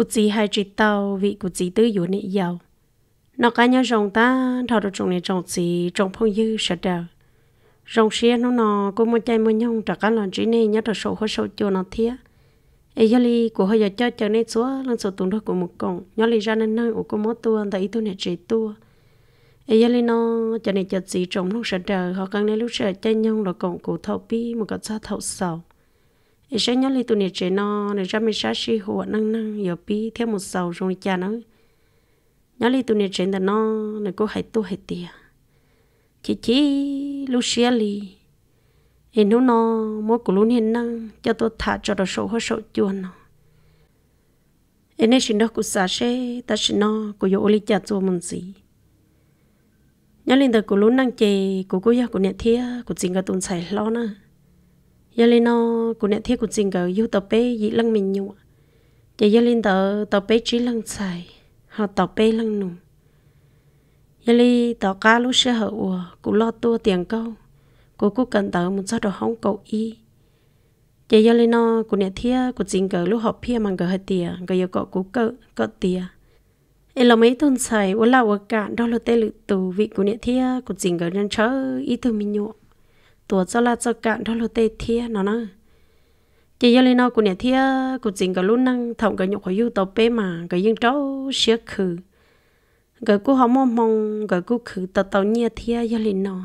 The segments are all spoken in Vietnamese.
cụ chỉ hai chỉ tàu vì cụ chỉ tư dụ nị giàu nó cá nhau rồng ta thọ được trồng này trồng chỉ trồng phong dư sợ đờ rồng xia nó nó cô mua chay mua nhông trả cá lòn chỉ nên nhớ được sầu hơi sầu chua nó thía ấy giờ li của hơi giờ cho chờ nên số lần số tuần đó của một con, nhớ li ra nên nơi của cô mua tua tại ý tu này chỉ tua ấy giờ li nó chờ này chờ gì trồng lúc sợ đờ họ cần nên lúc sợ chay nhông là còn cụ thọ pi một cái xa thọ sầu sẽ nhớ lấy tụi này trẻ nó này ra mình sát si hồ năng năng giờ pi theo một sầu rồi cha nó nhớ lấy tụi này trẻ nó này cô hãy tu hãy tiệt chị chị lúc xia li em nó nó mỗi cụ luôn hiện năng cho tôi thả cho nó sổ hơi sổ chuồn nó em ấy xin đó cụ xả xe ta xin nó cụ dỗ lý cha cho mình gì nhớ lên từ cụ luôn năng chè cụ cô gia cụ nhẹ thia cụ chính cả tuần xài lo nữa giờ lên nó cũng nhận thiết cũng xin gỡ yêu tập bê dị lăng mình nhụ giờ giờ lên tờ tờ bê chỉ lăng xài họ tờ bê lăng nụ giờ lên tờ cá lúc xe hở ủa cũng lo tua tiền câu cô cũng cần tờ một số đồ hóng cầu y giờ giờ lên nó cũng nhận thiết cũng xin gỡ lúc họp pia mang gỡ hơi tiền gỡ yêu cậu cũng cỡ cỡ tiền em là mấy tuần xài ủa là ủa cả đó là tên lự tù vị của nhận thiết cũng xin gỡ nhân chớ ý từ mình nhụa ตัว cho là cho cạn đó là tê thia nó nó chỉ do lý nó của nhà thia của chính cái luôn năng thòng cái nhục của yêu tàu bê mà cái dân cháu xía khử cái cú họ mong mong cái cú khử tàu tàu nhà thia do lý nó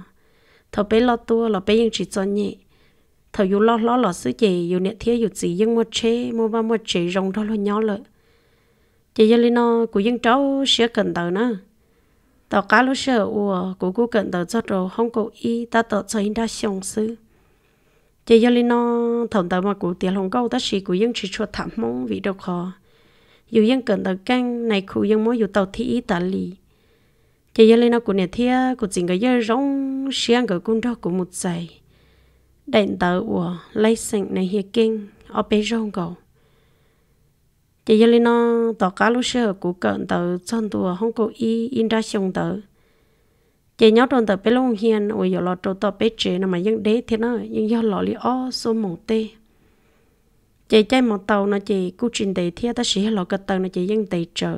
thầu bê lo tua là bê dân chỉ cho nhẹ thầu yêu lo lo lo sứ gì yêu nhà thia yêu chỉ dân mua chế mua ba mua chế rong đó lo nhỏ lợ chỉ do lý nó của dân cháu xía cần tàu nữa tàu cá lúc xưa của cô cần tàu cho trâu không có y ta tàu cho in đã xong sư chỉ do linh nó thằng tàu mà cụ tiền không câu ta chỉ cô vẫn chỉ cho thảm mong vì đâu khó dù vẫn cần tàu căng này cô vẫn mỗi dù tàu thi ý ta lì chỉ do linh nó cụ này thia cô chỉ cái dân rong xiang cái cung đó cô một giày đèn tàu của lấy sinh này hiệp kinh ở bên rong cầu chỉ giờ lên nó tỏ cá lúc xưa cũ cận tờ chân tua không có y in ra xong tờ chỉ nhớ trong tờ bé lông hiền ôi giờ lo trâu tờ bé trẻ nó mà những đế thế nó nhưng do lọ li o số một tê chỉ chạy một tàu nó chỉ cú trình tề thi ta sĩ lọ cật tàu nó chỉ những tề trở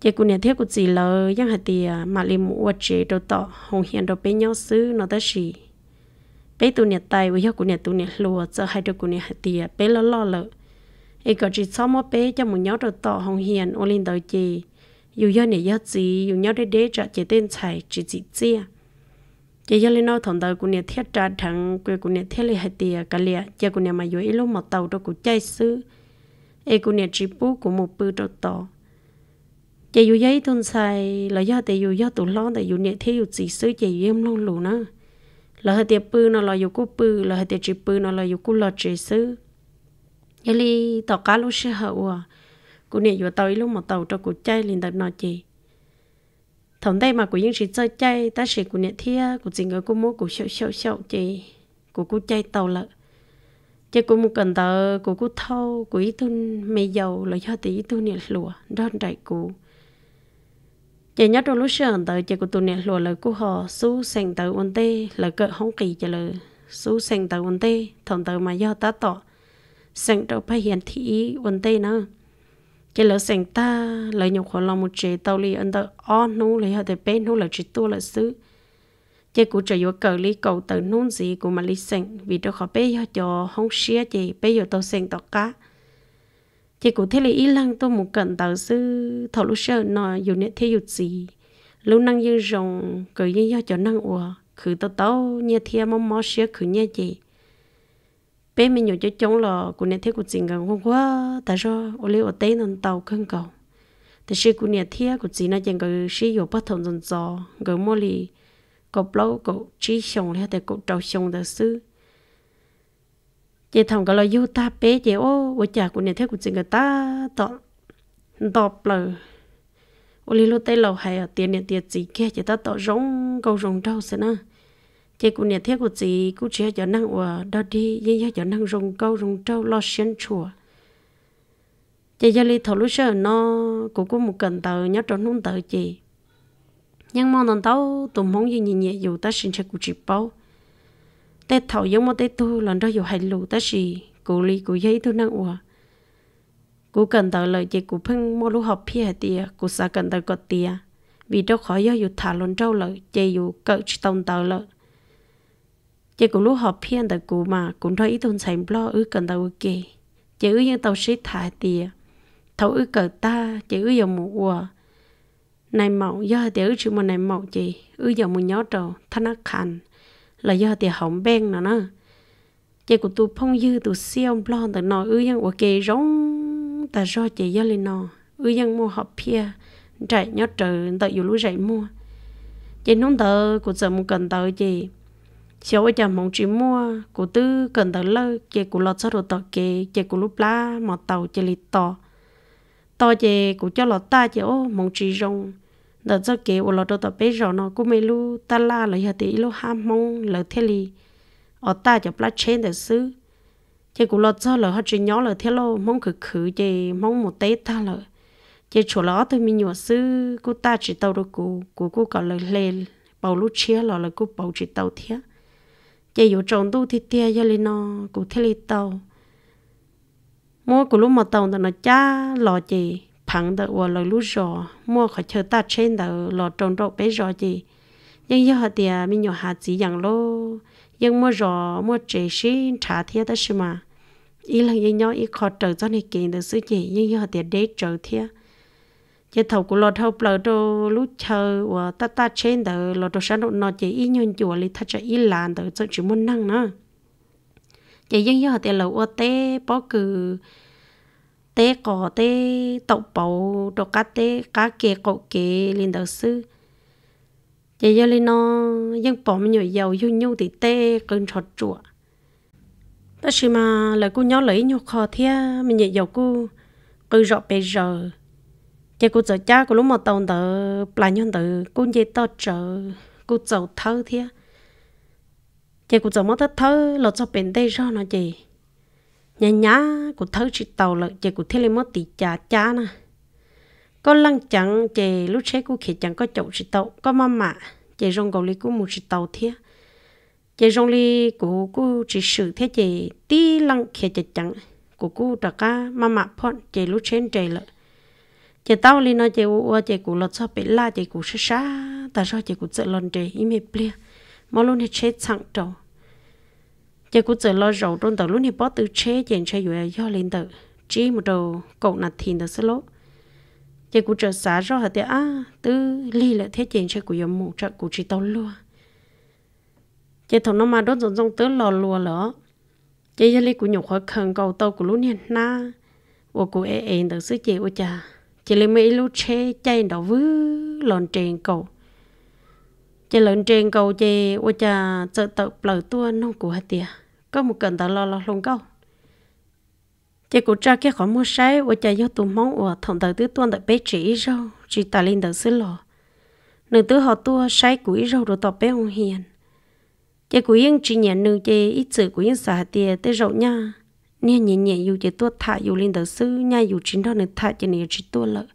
chỉ cú nhà thiết cú gì lờ những hạt tì à, mà li mũ vật trẻ trâu tọ hồng hiền trâu bé nhớ xứ nó ta sĩ bé tu nhà tay ôi giờ cú nhà tu nhà lùa giờ hai trâu cú nhà hạt tì bé à, lo lo lợi ấy có chỉ sáu mươi bé cho một nhóm đầu tỏ hồng hiền ô linh đầu chị dù do này do gì dù nhau để để trả chế tên chạy chỉ chỉ chia chế do lên nói thằng đời của nhà thiết trả thằng quê của nhà thiết lấy hai tiền cả lẹ chế của nhà mà dưới lúc mà tàu đâu cũng chạy xứ ấy của nhà chỉ bú của một bự đầu tỏ chế dù giấy thôn xài là do thì dù do tụ lo thì dù nhà thiết dù chỉ xứ chế dù em luôn lù nữa là hai tiền bự nó là dù cô bự là hai tiền chỉ bự nó là dù cô lo chỉ xứ giờ li tàu cá lúc xưa hậu à cụ nè vừa tàu lúc mà tàu cho cụ chơi liền tàu nói chị thằng đây mà cụ những sĩ chơi chơi ta sĩ cụ nè thia cụ chỉ người cụ mua cụ sẹo sẹo sẹo chị cụ cụ chơi tàu lợ chị cụ mua cần tàu cụ cụ thâu cụ ý tuân mè dầu là cho tí tuân nè lùa đó đại cụ chị nhớ trong lúc xưa hẳn tới chị của tụi nè lùa lời của họ su sành tàu ổn tê là cỡ hóng kỳ chị lời su sành tàu ổn tê thằng tàu mà do tá tỏ sành đầu phải hiển thị vấn đề nữa cái lỡ sành ta lỡ nhục khó lòng một chế tàu li ăn tờ on nu lấy hai tờ bên nu là chỉ tua là xứ chế cụ trời vô cờ li cầu tờ nu gì cụ mà li sành vì đâu khó bé cho cho không xia gì bé giờ tàu sành tàu cá chế cụ thế là ý lăng tôi một cận tàu sư thầu lúc sơ nó dù nè thế dù gì lúc năng như rồng cười như do cho năng ủa khử tàu tàu như thiên mong mò xia khử như chế bé mình nhớ cho chúng là cô này thấy cô chính gần không quá tại sao ô liu ở tây nên tàu cân cầu tại sao cô này thấy cô chính là chẳng có sử dụng bất thường dần dò gỡ mô lì có lâu cậu chỉ xong là tại cậu trâu xong thật sự chị thằng cái là yêu ta bé chị ô ô chả cô này thấy cô chính người ta tọ đọc là ô liu tây lâu hay ở tiền này tiền gì kia chị ta tọ rong câu rong đâu sẽ nữa chị cũng nhận thấy của chị cũng chỉ cho năng ở đó đi nhưng cho năng rong câu rong trâu lo xuyên chùa chị giờ đi thầu lúc sợ nó cũng có một cần tờ nhớ trốn không tờ chị nhưng mong tần tao tụm mong gì nhìn nhẹ dù ta xin chơi của chị bao tết thầu giống mà tết tu lần đó dù hay lù ta gì cụ lý cụ giấy tu năng ở cụ cần tờ lời chị cụ phưng mua lúc học phe tiề cụ sợ cần tờ có tiề vì đâu khó giờ, dù thả lần trâu lời chị dù cỡ tông tờ lời chỉ cũng lúc họp phiên tại cụ mà cũng thôi ít thôn sành lo ư cần tàu kì chỉ ư những tàu sĩ thải tìa thấu ư cờ ta chỉ ư dòng một quà này mẫu do thì ư chữ một này mẫu chị ư dòng một nhó trầu thanh ác khăn là do thì hỏng beng nó nè chỉ của tôi phong dư tôi siêu lo tại nó ư dân của kì rong ta do chị do lên nó ư dân mua họp pia chạy nhó trừ tại dù lúc chạy mua chỉ nông tờ của giờ một cần tờ chị chiều bây giờ mong chỉ mua cụ tư cần tới lơ chè cụ lọt sơ đồ tàu chè chè cụ lúc lá mọt tàu chè lì tò tò chè cụ cho lọt ta chè ô mong chỉ rong đợt sau kể ô lọt đồ tàu bé rồi nó cũng mê lu ta la lời hạt thì lu ham mong lời thế lì ở ta chè plá trên để xứ chè cụ lọt sơ lời hạt chỉ nhỏ lời thế lô mong khử khử chè mong một tế ta lời chè chỗ lọ tôi mình nhỏ xứ cụ ta chỉ tàu được cụ cụ cụ cả lời lên bầu lúc chia lọ lời cụ bầu chỉ tàu thiếc chỉ dù trong tu thì tia cho lên nó cụ thế lên tàu mua cụ lúc mà tàu thì nó cha lò gì phẳng được và lời lúc rò mua khỏi chờ ta trên đầu lò trồng độ bé rò gì nhưng giờ họ tia mình nhỏ hạt gì dạng lô nhưng mua rò mua chế xin trả thiệt đó mà ý là nhỏ ý khó trở cho này kiện được sự gì nhưng giờ họ tia đế trở thiệt chế thầu của lọt thầu bờ đồ lúc chờ và ta ta trên tờ lọt đồ sản độ nó chế ý nhân chùa lý thật cho ý làn tờ sợ chỉ muốn năng nữa chế dân yêu thì là ô tê bó cử tê cỏ tê tậu bầu đồ cá tê cá kê cậu kê lên đầu sư chế dân lên nó dân bỏ mình nhiều dầu vô nhu thì tê cơn trọt chùa ta chỉ mà lời cô nhớ lấy nhu khó thia mình nhẹ dầu cô cứ rõ bây giờ giờ cô giờ cha cô lúc mà tàu tờ là nhân tờ cô dây tao chờ cô giàu thơ thế giờ cô giờ mất thơ thơ là cho bên đây ra nó gì nhà nhá cô thơ chỉ tàu là giờ cô thấy lên mất tỷ cha cha nè có lăng chẳng giờ lúc chế cô khi chẳng có chậu chỉ tàu có mama giờ rong cầu lấy cô một chỉ tàu thế giờ rong lấy cô cô chỉ sử thế giờ tí lăng khi chẳng cô cô đặt cá mama phun giờ lúc chế trời lợi chị tao li nó chị u chị cụ lọt cho bị la chị cụ sẽ xa ta cho chị cụ sợ lần chị im hiệp lia mà luôn thì chết sẵn trầu chị cụ sợ lo rầu trong tàu luôn thì bỏ từ chế chị chế vừa à, do lên tàu chỉ một đầu cậu nạt thìn nó sẽ lỗ chị cụ trợ xả rồi hả tiệt à từ li lại thế chị chế cụ yếm mù trợ cụ chỉ tao lúa chị thằng nó mà đốt dồn dòng tớ lò lúa lỡ chị giờ li cụ nhục khỏi khẩn cầu tàu của luôn hiện na của cụ ê ê tàu sư chị ô cha chị lấy mấy lúc chế chạy đó vứ lòn trên cầu chị lòn trên cầu chị ô cha sợ tự lỡ tua nông của hạt tiền có một cần tao lo lo luôn câu chị cũng cho cái khỏi mua sấy ô cha do tụi mong ở thằng tờ tứ tuân tại bé chỉ rau chị ta lên tờ xứ lò nữ tứ họ tua sấy củi rau rồi tọt bé ông hiền chị cũng yên chị nhận nữ chị ít sự của yên xả tiền tới rậu nha nè nhẹ nhẹ dù chỉ tua thả dù lên đầu sư nha dù chính đó nữa thả chỉ nè chỉ tua lợ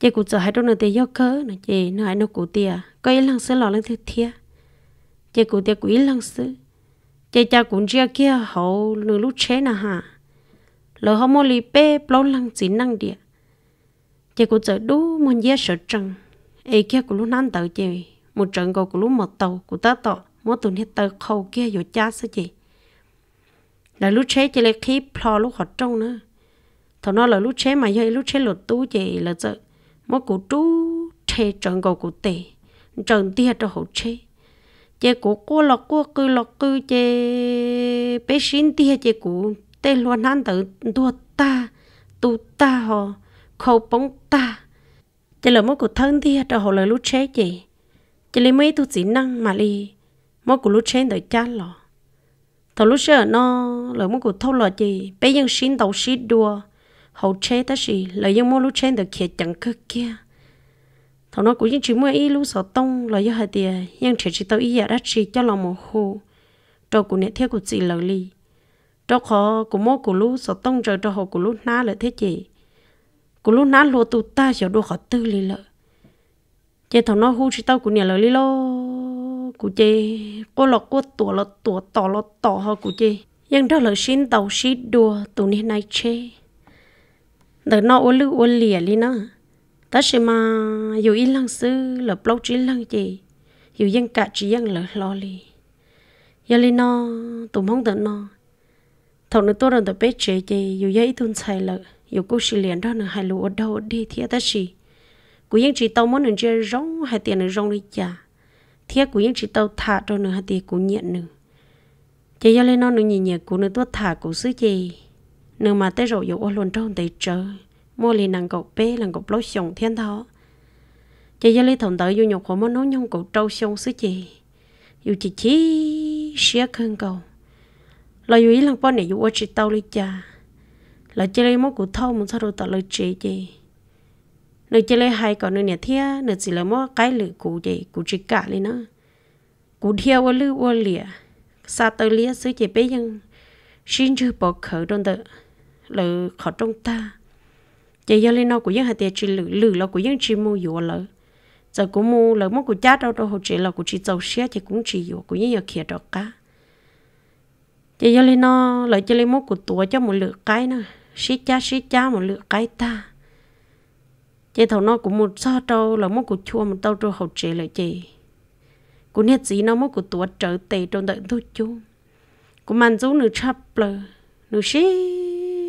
chị cụ sợ hai đôi nữa thì do cỡ nè chị nói hãy nó cụ tia à? có ý lăng sư lò lên thiệt thiệt chị cụ tia quý lăng sư chị cha cũng chia kia hậu nửa lúc chế nè à hả lỡ họ mua lì bê lâu lăng chỉ năng địa chị cụ sợ đủ muốn giá sợ trăng ấy kia cụ lúc năn tàu chị một trận cầu cụ lúc một tàu cụ ta tọ mỗi tuần hết tàu khâu kia rồi cha sao chị là lúc chế chỉ là khi plo lúc họ trông nữa thằng nó là lúc chế mà giờ lúc chế lột tú chỉ là giờ mỗi cụ tú chế trần gò cụ tệ trần tia cho hậu chế chế cụ cô lọc cô cư lọc cư chế bé xin tia chế cụ tên luôn hắn tự đua ta tu ta họ khâu bóng ta chế là mỗi cụ thân tia cho hậu là lúc chế chỉ chế lấy mấy tu chỉ năng mà đi, mỗi cụ lúc chế đợi chán lọ tàu lúc xưa nó lời muốn của thâu lọ gì bây giờ xin tàu xin đua hậu chế ta xì lời dân mua lúc chế được kia chẳng cơ kia thằng nó cũng những chỉ mua ít lúc sợ tông lời dân hai tiền nhưng chỉ chỉ tàu ít giờ đã chỉ cho lòng một hồ cho của nét theo của chị lời li trâu khó của mua của lúc sợ tông rồi cho hồ của lúc ná lại thế chị của lúc ná lúa tụ ta giờ đua khó tư li lợi chị thằng nó hú chỉ tàu của nhà lời li lô cụ chê cô lọ cô tua lọ tua tỏ lọ tỏ họ cụ chê nhưng đó là xin tàu xí đùa tụ ni này chê đỡ nó ô lư ô lìa li nó ta sẽ mà dù ít lăng sư là blog chí lăng gì dù dân cả chỉ dân lỡ lo li giờ li nó tụ mong đỡ nó thầu nữa tôi rồi tụ bé chế gì dù giấy thun xài lỡ dù cô xì liền đó nữa hai lũ ở đâu đi thì ta xì cũng dân chỉ tàu muốn nên chơi rong hay tiền nên rong đi chả thiết của những chị tàu thả cho nữa thì cũng nhận nữa chỉ cho lên nó nữa nhìn nhẹ của nữa tuốt thả của xứ gì nữa mà tới rồi dụ luôn trong tay trời mua liền nàng cậu bé nàng cậu lối sòng thiên thọ chỉ cho lên thằng tới du nhục của món nấu nhung cậu trâu sông xứ gì dù chị chỉ xé khăn cầu là dù ý lần qua này dù ở chị tàu lấy cha là chơi lấy món của thâu muốn sao đồ tạo lời chị gì nửa chơi lấy hai còn nửa nhà thia nửa chỉ là mó cái lử cũ gì cũ chỉ cả lên nó cũ thia ô lư ô lìa sa tới lìa xứ chỉ bé nhưng xin chưa bỏ khở trong tự lử khó trong ta chỉ do lên nó của dân hạt tiệt chỉ lử lử là của dân chỉ mua dùa lử giờ cũng mua lử mó của cha đâu đâu hồ chỉ là của chỉ giàu xe chỉ cũng chỉ dùa của dân nhà kia đó cả chỉ do lên nó lại chỉ lên mó của tuổi cho một lựa cái nữa xí cha xí cha một lựa cái ta chị thầu nó cũng một so trâu là một của chua một tao trâu hậu chế lại chị của nét gì nó một của tuổi trở tệ trong đợi thôi chú của mang dấu nửa chắp lờ nửa xí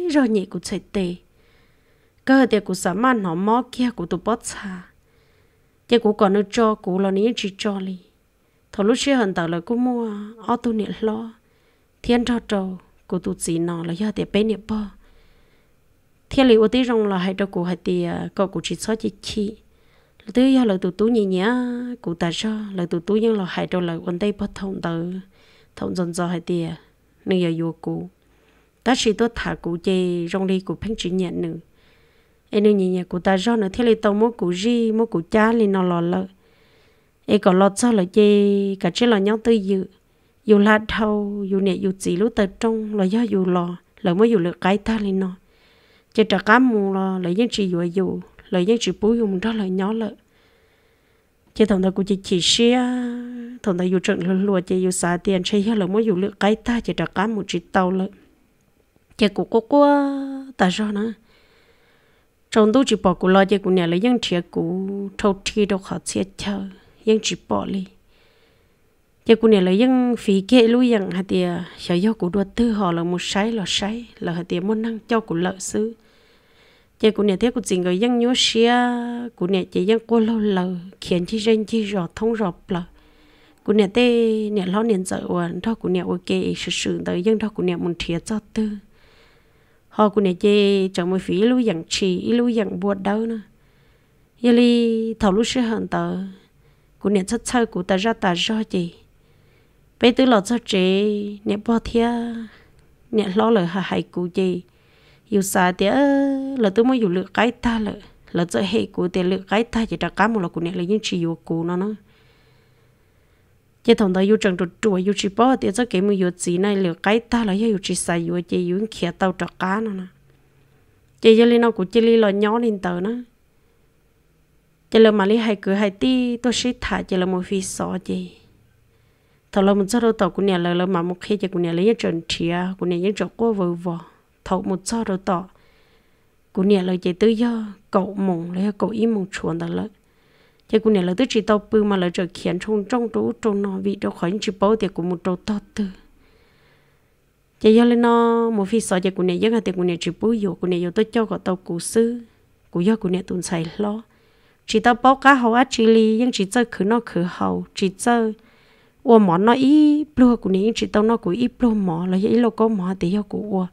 rồi nhị của chạy tệ cơ thể của sợ man họ mò kia của tụ bót xa chị của còn nửa cho của là ní chỉ cho li thầu lúc xưa hận tao là cũng mua ô tô nịt lo thiên cho trâu của tụ gì nó là do để bên nịt bò thiên lý ô tí rong là hai trâu cụ hai tì cậu cụ chỉ số chỉ chi thứ nhất là tụ tú nhỉ nhỉ cụ ta cho là tụ tú nhưng là hai trâu là quân tây bắt thông từ thông dần do hai tì nên giờ vô cụ ta chỉ tôi thả cụ chê rong đi cụ phanh chỉ nhận nữa em nên nhỉ nhỉ cụ ta cho nữa thiên lý tàu mỗi cụ gì mỗi cụ cha lên nó lò lợ em còn lo cho là chê cả chơi là nhau tư dự dù là thâu dù nè dù chỉ lúc tập trung là do dù lò là mới dù lựa cái ta lên nó chỉ trả cá mù là lấy những chỉ vừa dù lấy những chỉ bố dùng đó là nhỏ lợi, chỉ thằng đó cũng chỉ chỉ xe thằng đó dù trận lừa lừa chỉ dù xả tiền chơi hết là mới dù lựa cái ta chỉ trả cá mù chỉ tàu lợi, chỉ cũng có quá ta do nữa trong đó chỉ bỏ cũng lo chỉ cũng nhà lấy những chỉ cũng thâu thi đâu khó chết chờ những chỉ bỏ đi giờ cô này là dân phí kệ lui dân hạt tiề sở do của đua tư họ là một sái là sái là hạt tiề muốn năng cho của lợi sư giờ cô này thế của chỉ người dân nhớ xia cô này chỉ dân cô lâu lâu khiến chi dân chi rõ thông rõ lợ cô này tê này lo niệm sợ và đó cô này ok sự sự tới dân đó cô này muốn thiệt cho tư họ cô này chơi chẳng một phí lui dân chỉ lui dân buột đâu nữa giờ đi thảo lúc sẽ hận tờ cô này chắc chơi của ta ra ta do gì bây tôi lo cho chị nè bỏ thia nè lo lời hà hay cụ gì yêu xa tía là tôi mới yêu lựa cái ta lợ là cho hệ cụ tiền lựa cái ta chỉ đặt cá một là cụ nè là những chị yêu cụ nó nó chỉ thằng đó yêu chẳng được chùa yêu chỉ bỏ tía cho cái mình yêu gì này lựa cái ta là yêu chỉ xài yêu chỉ yêu kia tàu đặt cá nó nó chỉ cho lên nó cụ chỉ lên là nhỏ lên tờ nó chỉ là mà lấy hai cửa hai tí tôi sẽ thả chỉ là một phí sọ chỉ thọ lâu mình cho đâu tàu cũng nhà lời lâu mà một khi giờ cũng nhà lấy những trận chia cũng nhà những trận cô vừa vừa thọ một cho đâu tàu cũng nhà lời chỉ tư do cậu mong lấy cậu ý mong chuồn đó lợi chỉ cũng nhà lời tư chỉ tàu bự mà lời trở khiến trong trong đủ trong nó vị đâu khỏi những chỉ bao thì cũng một đầu to tư chỉ do lên nó một phi sợ chỉ cũng nhà dân thì cũng nhà chỉ bự dù cũng nhà dù tôi cho gọi tàu cụ sư cụ do cũng nhà tuần xài lo chỉ tao báo cá hậu á chỉ li nhưng chỉ chơi khứ nó khứ hậu chỉ chơi ô mỏ nó ít blue của này chỉ tao nó của ít blue mỏ là vậy lâu có mỏ thì yêu của ô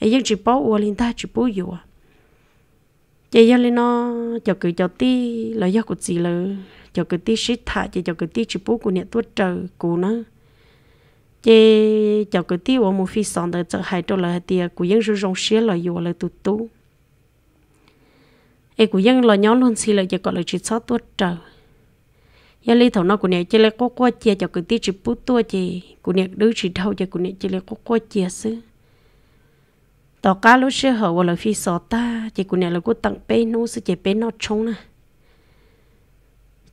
ấy dân chỉ bỏ ô lên ta chỉ bỏ yêu chị yêu lên nó cho cứ cho tí là yêu của chị là cho cứ tí shit thả chị cho cứ tí chỉ bỏ của này tuốt trời của nó chị cho cứ tí ô một phi sòn để cho hai trâu là tiệt của dân rồi rong xía là yêu là tụt tú ấy của dân là nhóm luôn xí là chỉ gọi là chỉ sót tuốt trời giờ lấy thầu nó của nè chỉ lấy có qua chia cho cái tí chỉ bút tua chỉ của nè đứa chỉ thâu cho của nè chỉ lấy có qua chia xứ tàu cá lúc xưa họ vào là phi sọ ta chị của nè là của tặng bé nô xứ chị bé nó trông nè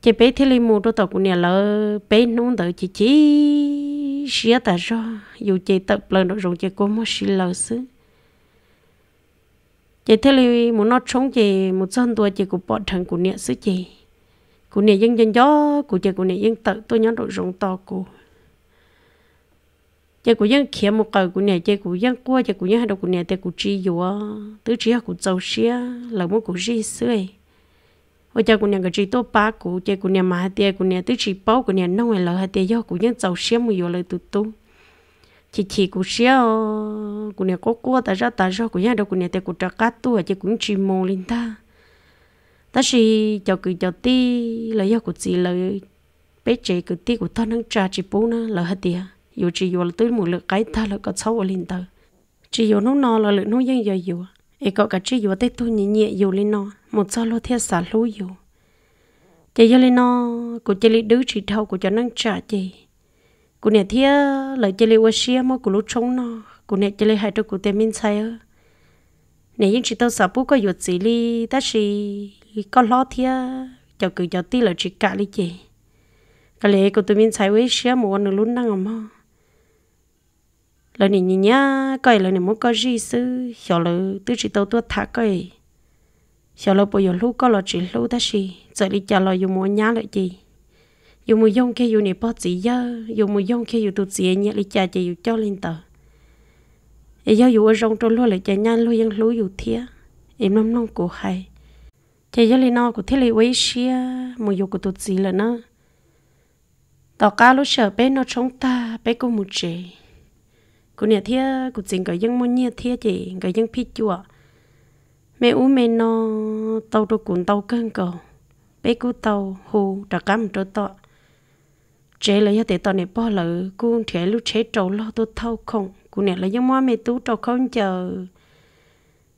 chị bé thì li mua đồ tàu của nè là bé nó đợi chỉ chỉ xía ta cho dù chị tập lần đó rồi chị có một xí lờ xứ chị thế li muốn nó trông chị một dân tua chị của bọn thằng của nè xứ chị cụ này dân dân gió cụ chơi cụ này dân tự tôi nhớ đội rộng to cụ chơi cụ dân kia một cờ cụ này chơi cụ dân qua chơi cụ dân hai đầu cụ này chơi cụ chi dùa tứ chi cụ dầu xia là một cụ chi xuôi ở chơi cụ này cái chi tốt ba cụ chơi cụ này mà hai tia cụ này tứ chi bao cụ này nông là hai tia do cụ dân dầu xia mua dùa lời tụt tung chỉ chỉ cụ xia cụ này có qua tại ra tại ra cụ nhà đầu cụ này chơi cụ trà cát tua chơi cụ chi mồ linh ta ta chỉ cho cứ cho ti là do của chị là bé trẻ cứ ti của ta năng trả chỉ bố nó là hết tiệt à. dù chỉ dù là tới một lượng cái ta là có sáu lên tờ chỉ dù nó no là lượng nó dân giờ dù ấy à. có cả chỉ dù tới tôi nhẹ nhẹ dù lên nó một sao lo theo xả lúa dù chỉ do lên nó của chị lấy đứa chỉ thâu của cho năng trả chị của nhà thiết là chị lấy oasia mà của lúc trống nó của nhà chị lấy hai đứa của tên minh sai ơ nè những chị tao sợ bố có dù gì li ta chỉ có lo thia cháu cứ cháu tí là chỉ cả đi chị cái lẽ của tụi mình xài với xe một con luôn đang ngầm lần này nhìn nhá coi lần này muốn có gì sư hiểu là tứ chỉ tàu tua thả coi hiểu là bây giờ lúc có là chỉ lúc ta gì giờ đi chờ lời dùng mua nhá lại chị, dùng mua dông kia dùng này bao gì giờ dùng mua dông kia dùng tụt gì nhá đi chờ chị dùng cho lên tờ giờ dùng ở trong trôn luôn lại chờ nhá luôn yên lúa dùng thía em nắm nông cổ hay thế giờ lên nó cũng thế lấy quấy xia mà dục của tụt gì là nó tao cá lúc sợ bé nó chống ta bé cô một chế cô nhà thia cô chính cái dân mua nhà thia chị cái dân phi chùa mẹ u mẹ nó tao đồ cuốn tao căng cầu bé cô tao hù đã cắm cho tao chế là giờ để tàu này bỏ lỡ cô thế lúc chế trâu lo tôi thâu không cô nhà là dân mua mẹ tú trâu không chờ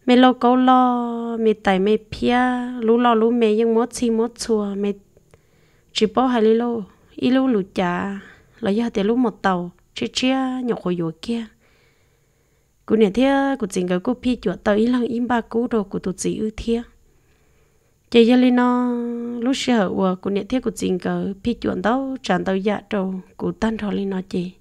mẹ lo câu lo mẹ tại mẹ pia lú lo lú mẹ nhưng mốt chi mốt xùa mẹ chỉ bỏ hai lý lô ý lú lú chả là do tiền lú một tàu chia chia nhọc hồi vừa kia cú nè thia cú chỉnh cái cú pi chuột tàu ý lăng im ba cú đồ cú tụt chỉ ư thia chỉ giờ lên nó lúc xưa ở cú nè thia cú chỉnh cái pi chuột tàu tràn tàu dạ trâu cú tan thò lên nó chỉ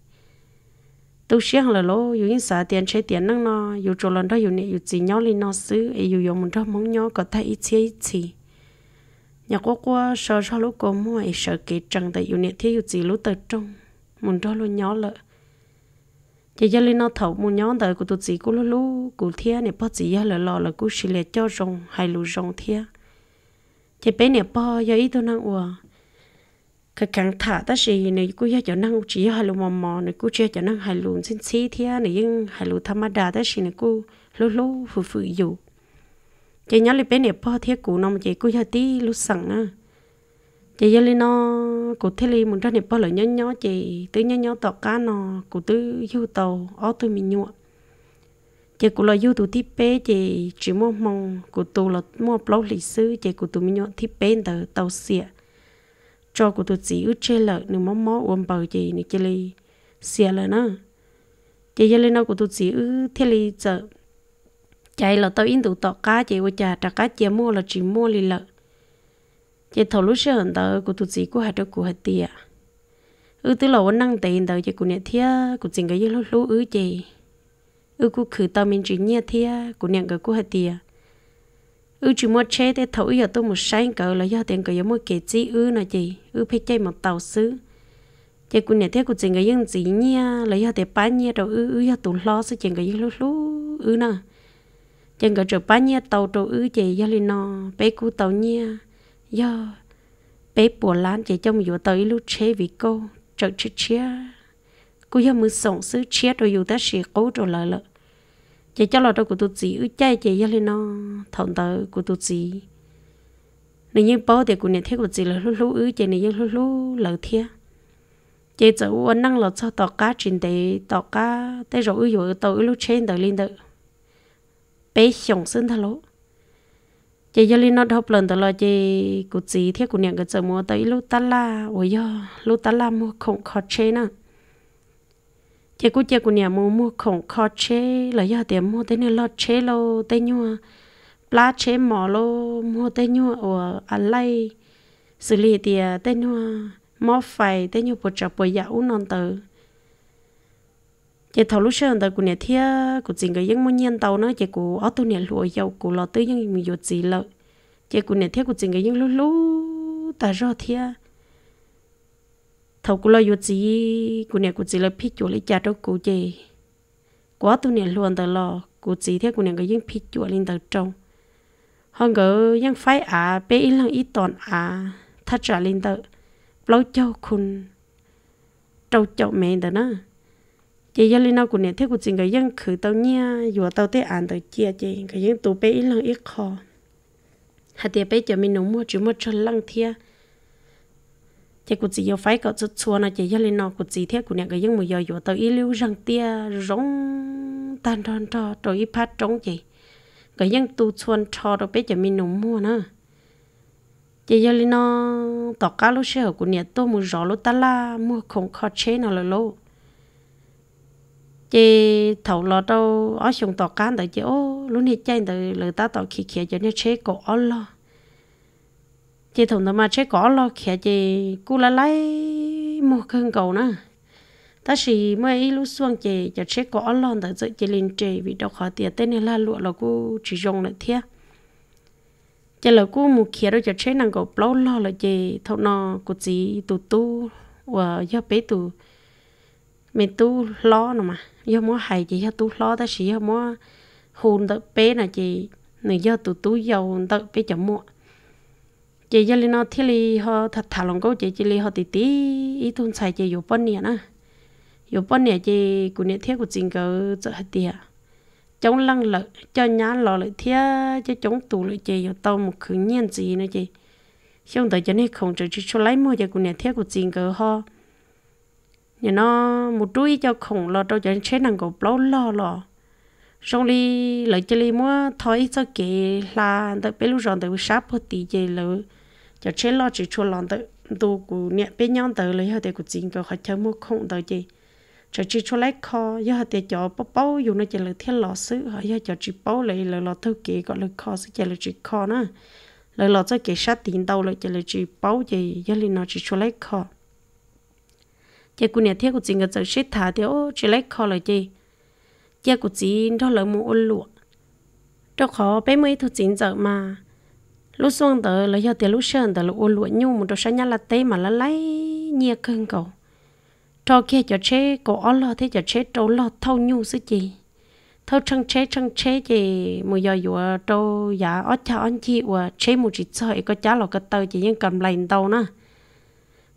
tôi xem là lô dù những xã tiền chơi tiền năng nó dù cho lần đó dù nè dù chỉ nhau lên nó xứ ấy dù dùng đó mong nhau có thể ít chơi ít chỉ nhà quá qua, sợ cho lúc cô mua ấy sợ kỹ chẳng tại dù nè thế dù chỉ lúc tới trong muốn đó luôn nhau lợ Giờ giờ lên nó thấu muốn nhau tới của tôi chỉ của lúc lúc của thiên này bắt chỉ giờ là lo là của xì lệ cho rồng hay lù rồng thiên Giờ bé này bao giờ ít tôi năng uống cái càng thả ta gì này cứ cho năng chỉ hai lù mò mò này cứ chơi cho năng hai lù xin xí thế này nhưng hai lù tham đa ta gì này cứ lú lú phù phù dù chị nhớ lại bé này bao thiết cũ nó mà chị cứ cho tí lú sẵn á chị giờ lên nó cụ thế li muốn ra này bao lời nhớ nhớ chị tới nhớ nhớ tọt cá nó cụ tư yêu tàu ó tôi mình nhụa chị cụ là yêu tụ tiếp bé chị chỉ mua mong cụ tụ là mua blog lịch sử chị cụ tụ mình nhụa tiếp bé tàu tàu xịa cho của tôi chỉ ư chê lợ nếu mó mó uống bầu gì, nếu chê lì xìa lợ nó chị giờ lên nó của tôi chỉ ư thế lì chợ chạy là tao yên tụ tọt cá chị qua chả trả cá chị mua là chỉ mua lì lợ chị thổ lúc xưa hận tờ của tôi chỉ có hạt đâu của hạt tiệt ư tứ là vẫn năng tiền tờ chị của nè thia của chị cái gì lúc lúc ư chị ư của khử tao mình chỉ nhẹ thia của nè cái của hạt tiệt ư chỉ mua chế để thấu giờ tôi một sáng cỡ là do tiền cỡ giờ một kẹt chi ư là gì ư phải chơi một tàu xứ chơi cũng nè thế cũng chỉ cái dân gì nha là do tiền bán nha đâu ư ư do tụi lo sẽ chơi người dân lúc lúc ư nè chơi người chơi bán nha tàu đâu ư chị do lên nó bé cú tàu nha do bé bùa lan chị trong vừa tới lú chế vì cô chơi chơi chia cô do mưa sống xứ chia rồi dù ta sẽ cố rồi lại lợi chị cho lo đâu của tôi gì ư chơi chị cho lên nó thằng tớ của tôi gì nếu như bao thì của này thấy của chị là lú lú ư chị này như lú lú lỡ thia chị chỗ uốn năng là sao tọt cá trên để tọt cá tới rồi ư rồi tàu ư lú trên tàu lên tàu bé sống sinh thà lố chị cho lên nó học lần tàu là chị của chị thấy của này cái chỗ mua tới lú ta la ôi yo lú ta la mua không khó chơi nữa chị cũng chị cũng nhà mua mua không khó chế là do tiền mua tên lo chế lo tên nhua lá chế mỏ lo mua tên nhua ở à lây xử lý thì tên nhua mỏ phải tên nhua bột chọc bột dạo non tử chị thầu lúc người ta cũng nhà thia cũng chính cái những món nhân tàu nữa chị cũng ở tu nhà lụa dầu cũng lo tới những mình dột gì lợi chị cũng nhà thia cũng chính cái những lú lú ta do thia thầu cú lo yu chỉ cú nè cú chỉ là phi chuột lấy cha đâu cú chê quá tu nè luôn tờ lo cú chỉ thế cú nè cái những phi chuột lên tờ trong hơn gỡ những phái à bé ít lần ít tòn à thắt trả lên tờ lâu châu khun trâu châu mẹ tờ nó chị giờ lên nào cú nè thế cú chỉ cái những khử tao nha vừa tao thế ăn tờ chia chị cái những tụ bé ít lần ít khó hạt tiệp bé cho mình nấu mua chỉ mua cho lăng thiệt chỉ cụ chỉ yêu phải cậu chút chua nó chỉ cho lên nó cụ chỉ thế cụ nhà cái giống một giờ vừa tới lưu răng tia rong tan tròn tròn rồi ít phát trống chỉ cái giống tu chuan cho rồi bây giờ mình nấu mua nữa chỉ cho lên nó tao cá lô xe cụ nhà tôi mua rõ lô ta la mua không khó chế nào là lâu chỉ thầu lò đâu ở xuống tao cá tới chỉ ô lúc này chạy tới lời ta tao khí khí cho nên chế cổ ở lo chị thùng đó mà chế cỏ lo khía chị cú la lấy một cơn cầu nữa ta chỉ mới lúc xuống chị cho chế cỏ lo tới dự chị lên chị vì đâu khó tiền tên này là lụa là cú chỉ dùng lại thiệt chị là cú một khía đó cho chế năng cầu lâu lo là chị thâu nó cú chỉ tụ tu và do bé tụ mẹ tu lo nữa mà do mua hay chị do tu lo ta chỉ do mua hồn tới bé là chị người do tụ tu giàu tới bé chậm muộn chị giờ lên nó thiết li họ thật thà lòng câu chị chị li họ tí tí ít thun xài chị yếu bận nè na yếu bận nè chị cũng nè thiết của chính cầu chợ hết tiệt chống lăng lợi cho nhá lò lợi thiết cho chống tủ lợi chị yếu tàu một khứ nhiên gì nữa chị không tới cho nên không trở chỉ cho lấy mua cho cũng nè thiết của chính cầu họ nhà nó một ý cho khổng lò đâu cho chết năng cổ lâu lò lò xong đi lợi chơi đi mua thôi cho kệ là tới bây lúc rồi tới sắp hết tí chơi lợi giờ chế lo chỉ cho lòng tới tu cụ nhẹ bên nhau tới lấy hơi để cụ chính cơ khỏi chơi mua không tới gì giờ chỉ cho lấy kho giờ hơi để cho bao bao dù nó chỉ là thiên lọ sứ họ giờ cho chỉ bao lấy là lọ thư ký gọi là kho sứ chỉ là chỉ kho nữa lời lọ cho kể sát tiền đâu là chỉ là chỉ bao gì giờ lên nó chỉ cho lấy kho giờ cụ nhẹ thiên cụ chính cơ giờ xếp thả thì ô chỉ lấy kho là gì giờ cụ chính đó là mua ôn lụa đó khó bé mới thu chính giờ mà lúc xuống tới là giờ tiền lúc sơn tới là lúc lụa nhung một chỗ sáng nhát là tê mà là lấy nhia cơn cầu cho kia cho chế cổ ó lo thế cho chế trâu lo thâu nhu sứ gì thâu trăng chế trăng chế chị mùi giờ vừa trâu giả ó cha anh chị và chế một chỉ sợi có chá lọ cái tờ chị nhưng cầm lành đầu nữa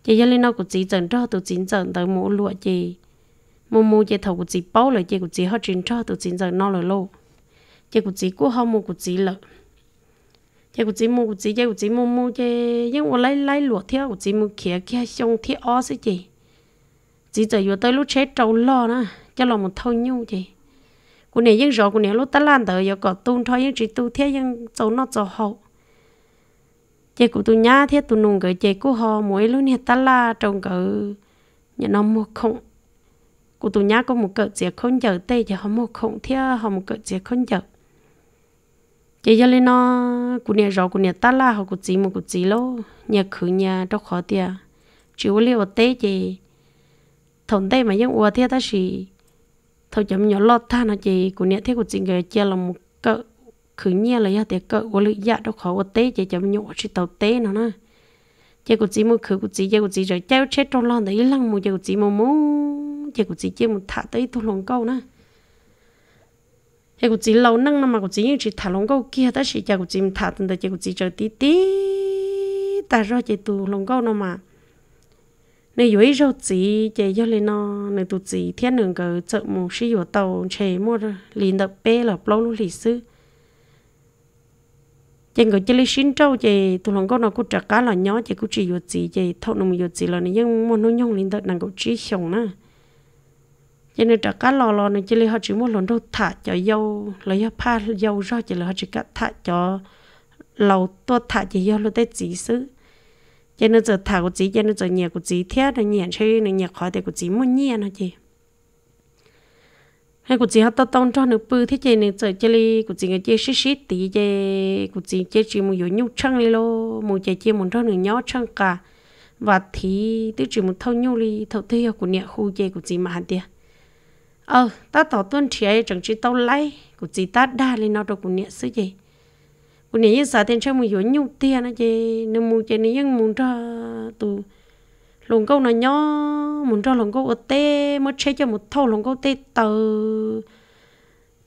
chị gia lên đâu cũng chỉ dần cho tụi chính dần tới mũ lụa chị mù mù chị thầu của chị bao lời chị của chị họ chính cho tụi chính dần nó lời lô chị của chị cũng không mù của chị lợi chế cụ chỉ mua cụ chỉ chế chỉ mua mua chế nhưng mà lấy lấy lụa theo cụ chỉ mua kia kia xong thì ó sẽ chị chỉ giờ vừa tới lúc chết trâu lo nữa cho lòng một thâu nhu chị cụ này nhưng rõ cụ này lúc ta lan tới giờ có tuôn thôi nhưng chỉ tu thế nhưng cháu nó cháu hậu chế cụ tu nhá thế tu nung cái chế cụ họ mỗi lúc này ta la trồng cái nhà nó mua không của tu nhá có một cỡ chỉ không giờ tê cho họ mua không thế họ một cỡ chế không giờ chỉ cho nên nó cũng nhà rau cũng nhà ta là họ cũng chỉ một cũng chỉ lô nhà khử nhà đâu khó tiệt chỉ có liệu tế chỉ thằng tế mà những uo thế ta chỉ thầu chấm nhỏ lót tha nó chỉ cũng nhà thế cũng chỉ người chia là một cỡ khử nhà là do tiệt cỡ của lựa dạ đâu khó uo tế chỉ chấm nhỏ chỉ tàu tế nó nè chỉ cũng chỉ một khử cũng chỉ chỉ cũng chỉ rồi treo chết trong lòng đấy lăng một chỉ cũng chỉ một mũ chỉ cũng chỉ chỉ một thả tới thu lòng câu nữa giờ cũng chỉ lâu nâng mà cũng chỉ chỉ thả lông gấu kia đó chỉ giờ cũng chỉ thả từng đời giờ cũng chỉ chờ tí tí ta rồi chỉ tu lông gấu nó mà này dưới rau chỉ chỉ cho lên nó này tu chỉ thiên đường cờ chợ mù xí ở tàu chè mua liền đập bê là lâu luôn lịch sử chỉ người chỉ lấy xin trâu chỉ tu lông gấu nó cũng trả cá là nhỏ chỉ cũng chỉ ở chỉ chỉ thâu nông ở chỉ là này nhưng mà nó nhông liền đập nàng cũng chỉ xong nữa cho nên trả cá lò lò này chỉ lấy họ chỉ muốn lần đâu thả cho dâu lấy họ pha dâu ra chỉ là họ chỉ cắt thả cho lầu to thả chỉ dâu luôn tới chỉ xứ cho nên giờ thả của chỉ cho nên giờ nhà của chỉ thế là nhà chơi là nhà khỏi để của chỉ muốn nhẹ nó chị hay của chị họ tao tông cho nước bự thế chị nên giờ chơi đi của chị người chơi xí xí tí chơi của chị chơi chỉ một yếu nhung trăng đi lo một chơi chơi một cho nước nhỏ trăng cả và thì tôi chỉ một thâu nhung đi thâu thế của nhà khu chơi của chị mà hạn tiền ờ ta tỏ tuân trẻ chẳng chỉ tao lấy của chị ta đa lên nó đâu cũng nhẹ sự gì cũng nhẹ như sợ tiền cho mình hiểu nhung tiền nó gì nếu muốn chơi nếu nhưng muốn cho tụ lồng câu nó nhỏ muốn cho lồng câu ở tê mới chơi cho một thâu lồng câu tê tờ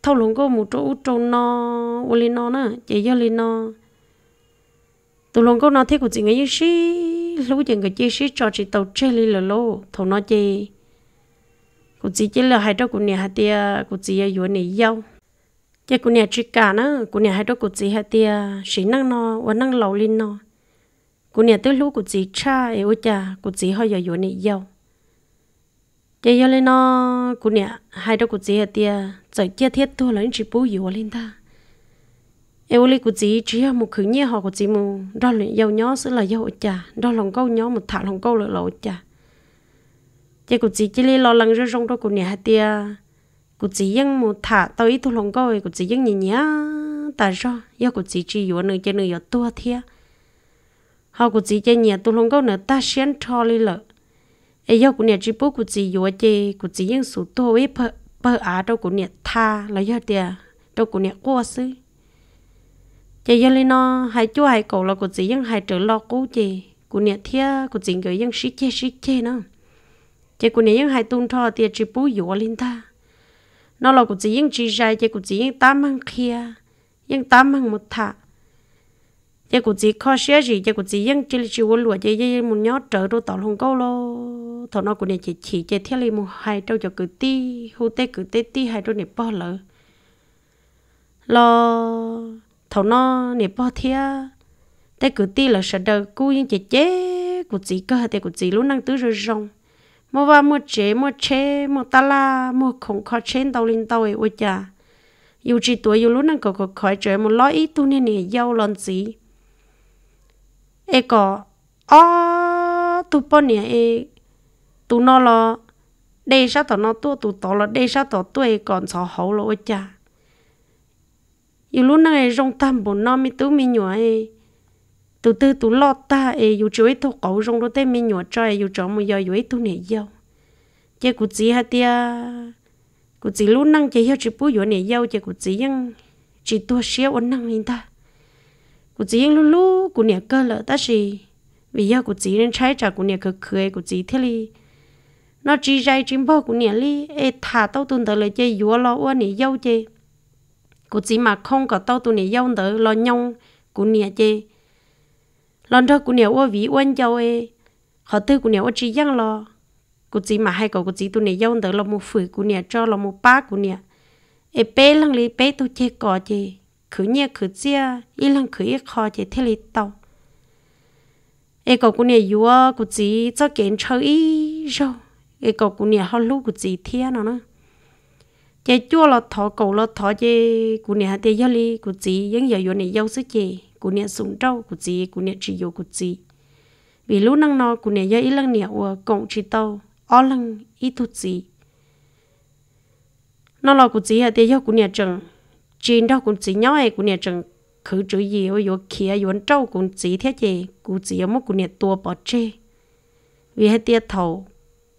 thâu lồng câu một chỗ chỗ nó ô lên nó nữa chỉ do lên nó tụ lồng câu nó thế của chị người như sĩ lúc chừng người chơi sĩ cho chị tàu chơi lên là lô thâu nó chơi cụ chỉ chỉ là hai đứa cụ nhà hai tia cụ chỉ ở dưới này yêu chỉ cụ nhà chỉ cả nó cụ nhà hai đứa cụ chỉ hai tia xí năng nó và năng lâu lên nó cụ nhà tới lúc cụ chỉ cha yêu cha cụ chỉ hơi ở dưới này yêu chỉ yêu lên nó cụ nhà hai đứa cụ chỉ hai tia giờ kia thiết tôi là chỉ bố yêu lên ta yêu lên cụ chỉ chỉ một khứ nhẹ họ cụ chỉ mù đó là yêu nhau sẽ là yêu cha đó lòng câu nhau một thả lòng câu là lỗ cha chỉ cụ chỉ chỉ lo lắng cho rong đó cụ nhà tia cụ chỉ vẫn một thả tao ít thu lòng coi cụ chỉ vẫn nhỉ nhỉ tại sao giờ cụ chỉ chỉ yếu nữa chơi nữa yếu tua thia họ cụ chỉ chơi nhỉ tu lòng coi nữa ta xem cho đi lợ ấy giờ cụ nhà chỉ bố cụ chỉ yếu chơi cụ chỉ vẫn số tua ấy bơ bơ á đâu cụ nhà tha là giờ tia đâu cụ nhà qua xứ chỉ giờ lên nó hai chú hai cậu là cụ chỉ vẫn hai trở lo cố chứ, cụ nhà thia cụ chỉ người yên xí chơi xí chơi nữa chỉ cụ này hai tuần thọ thì chỉ bù yếu lên ta nó là cụ chỉ những chỉ ra chỉ cụ chỉ những tám mang kia những tám mang một thà chỉ cụ chỉ khó xé gì chỉ cụ chỉ những chỉ chỉ quân lụa chỉ chỉ một nhót trở đồ tỏ không câu lo thọ nó cụ này chỉ chỉ chỉ theo lên một hai trâu cho cứ ti hú tê cứ tê ti hai đâu này bỏ lỡ lo thọ nó này bỏ thia tê cứ ti là sợ đời cụ những chỉ chế cụ chỉ cơ tê cụ chỉ luôn năng tứ rồi rong mua vào mua chế mua chế mua ta la mua không khó trên tàu linh tàu ấy ôi chà dù chỉ tuổi dù lúc năng có có khỏi trời một lo ít tu nên này giàu lon gì e có ó tu bò nè e tu nó lo đây sao tao nó tua tu tao là đây sao tao tuổi còn sợ hậu lo ôi chà dù lúc năng e rong tam bồn nó mi tu mi nhua e tụ tư tụ lo ta e yu chú ấy thô cậu rong đô tê mi nhỏ cho e yu chó mù yò yu ấy tụ nè yào chè cụ chỉ hạt tia cụ chỉ luôn năng chè hiếu chỉ bú yu nè yào chè cụ chỉ yang chỉ tua xíu ổn năng hình ta cụ chỉ yang lu lu cụ nè cơ lợ ta gì vì yào cụ chỉ nên trái trả cụ nè cực cười cụ chỉ thế li nó chỉ dạy chim bao cụ nè li e thả tao tuần tới lời chè yu lo ua nè yào chè cụ chỉ mà không có tao tuần nè yào tới lo nhông cụ nè chè lần đó cũng nhiều vi quan giàu ấy họ tư cũng nhiều chỉ giang lo cụ chỉ mà hai cậu cụ chỉ tụi này giàu tới là một phử cụ nhiều cho là một ba cụ nhiều ấy bé lăng lý bé tôi chơi cò chơi cứ nhẹ cứ chia ít lăng cứ ít khó chơi thế lý tàu ấy cậu cụ nhiều yếu cụ chỉ cho kiến chơi ít rồi ấy cậu cụ nhiều họ lúc cụ chỉ thiên nó nữa chạy chua là thọ cầu là thọ chơi cụ nhiều hạt tiền giao lý chỉ vẫn giờ giờ này giao sức chơi cú nè sủng trâu cú gì cú nè chỉ yêu cú gì vì lúc năng nó cú nè giờ ít lần nè ua cộng chỉ tâu, ó lần ít thút gì nó lò cú gì à thì giờ cú nè chừng chín đâu cú gì nhau ấy cú nè chừng khử chữ gì ôi yo kia yo trâu cú gì thế gì cú gì ở mức cú nè tua bỏ chê vì hết tiệt thầu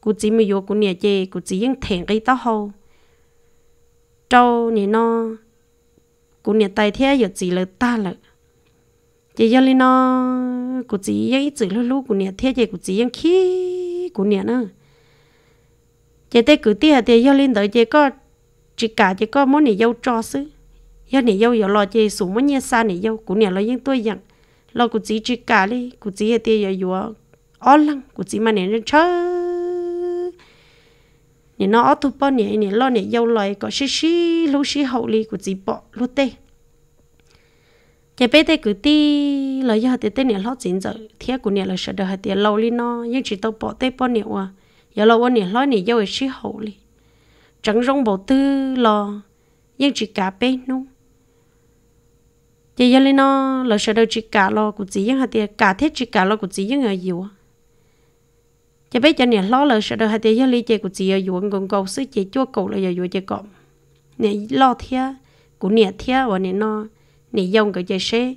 cú chỉ mới vô cú nè chê cú chỉ những thèn cái tao hầu trâu nè nó cú nè tay thế giờ chỉ lơ ta lơ chị giờ lên nó cụ chị giờ ít chữ lú lú cụ nè thế chị cụ chị giờ khi cụ nè nữa chị tới cứ tia thì giờ lên tới chị có chị cả chị có muốn này dâu cho xứ giờ này dâu giờ lo chị xuống muốn nhẹ xa này dâu cụ nè lo những tôi dặn lo cụ chị chị cả đi cụ chị tia giờ vừa ó lăng cụ chị mà nè nó chơi nên nó ở tu bao nè nè lo nè dâu lo có xí xí lú xí hậu li của chị bỏ lú tê chỉ bé thế cứ ti, là giờ thì tên nhà lót chín giờ thế của nhà là sợ đời thì lâu lên nó nhưng chỉ tao bỏ tay bỏ nhà à giờ lâu nhà lót nhà giờ chỉ hậu đi chẳng rong bộ tư lo nhưng chỉ cả bé nung chỉ giờ lên nó là sợ đời chỉ cả lo của chị nhưng hạt thì cả thế chỉ cả lo của chị nhưng ở nhiều chỉ bé cho nhà lót là sợ đời hạt thì giờ lên chị của chị ở nhiều còn cầu sức chị chua cầu là giờ nhiều chị cọm nhà lo thế của nhà thế và nhà nó no nè dòng cái chơi xe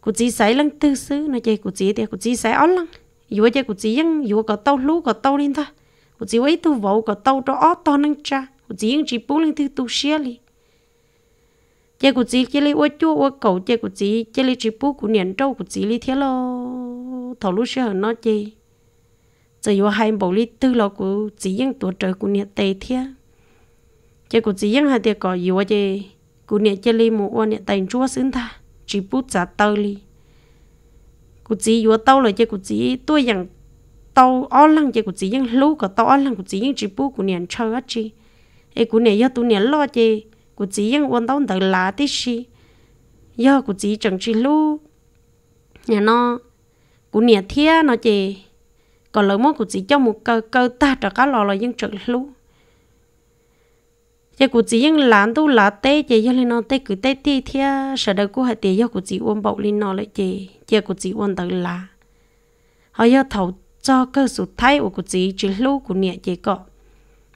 cụ chỉ sai lăng tư xứ nó chơi cụ chỉ thì cụ chỉ sai ớt lăng dù chơi cụ chỉ yên dù có tàu lú có tàu lên ta cụ chỉ ấy tu vỗ có tàu cho ót to năng cha cụ chỉ yên chỉ bún lên thứ tu xe li chơi cụ chỉ chơi li ua chua ua cầu chơi cụ chỉ chơi li chỉ bún cụ niệm trâu cụ chỉ li thế lo thầu lú xe nó chơi giờ dù hai bộ li tư lo cụ chỉ yên tuổi trời cụ niệm tệ thế chơi cụ chỉ yên hai tiệc có dù chơi cú nè chơi li mù ô nè tay chúa xứng ta chỉ bút giả tàu li cú chỉ vừa tàu rồi chơi cú chỉ tôi rằng tàu ó lăng chơi cú chỉ rằng lú cả tàu ó lăng cú chỉ rằng chỉ bút cú nè chơi á chi ấy cú nè yêu tụ nè lo chơi cú chỉ rằng quan tàu đợi lá tí chi yêu cú chỉ chẳng chỉ lú nhà nó cú nè thia nó chơi còn lỡ mốt cú chỉ cho một cơ cơ ta trở cá lò rồi dân trở lú giờ cụ chỉ những lãn tu lá tê giờ giờ lên nó tê cứ tê tê thia sợ đâu cụ hay tê giờ cụ chỉ uống bột lên nó lại giờ giờ cụ chỉ uống tới lá họ giờ thầu cho cơ số thay của cụ chỉ chỉ lưu của nhẹ chỉ có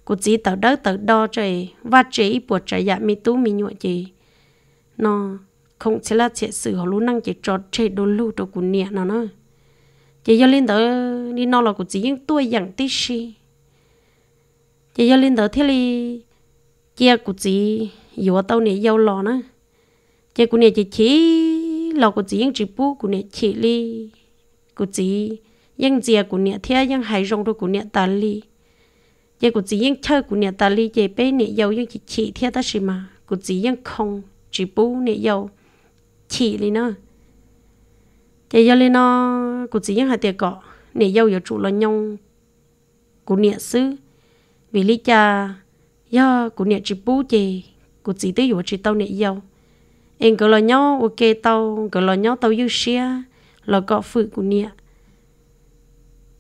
cụ chỉ tàu đỡ tàu đo trời và chỉ buộc trời dạ mi tú mi nhuộn chỉ nó không chỉ là chỉ sự họ luôn năng chỉ cho chơi đồ lưu đồ của nhẹ nó nó chỉ giờ lên đó đi nó là cụ chỉ những tuổi dạng tí si chỉ giờ lên đó thế li chia cụ chỉ yếu tao nè yếu lò nữa chia cụ nè chỉ chỉ lò cụ chỉ những chỉ bu cụ nè chỉ li cụ chỉ những chia cụ nè thea những hải rong rồi cụ nè ta li chia cụ chỉ những chơi cụ nè ta li chia bé nè yếu những chỉ chỉ thea ta xí mà cụ chỉ những không chỉ bu nè yếu chỉ li nữa chia yếu li nó cụ chỉ những hạt tiệt cọ nè yếu yếu chủ lo nhong cụ nè xứ vì lý cha yo cũng nhận chỉ bù gì cũng chỉ tới chỗ chỉ tao nhận yêu em cứ lo nhau ok tao cứ lo nhau tao yêu xia lo có phụ của nhận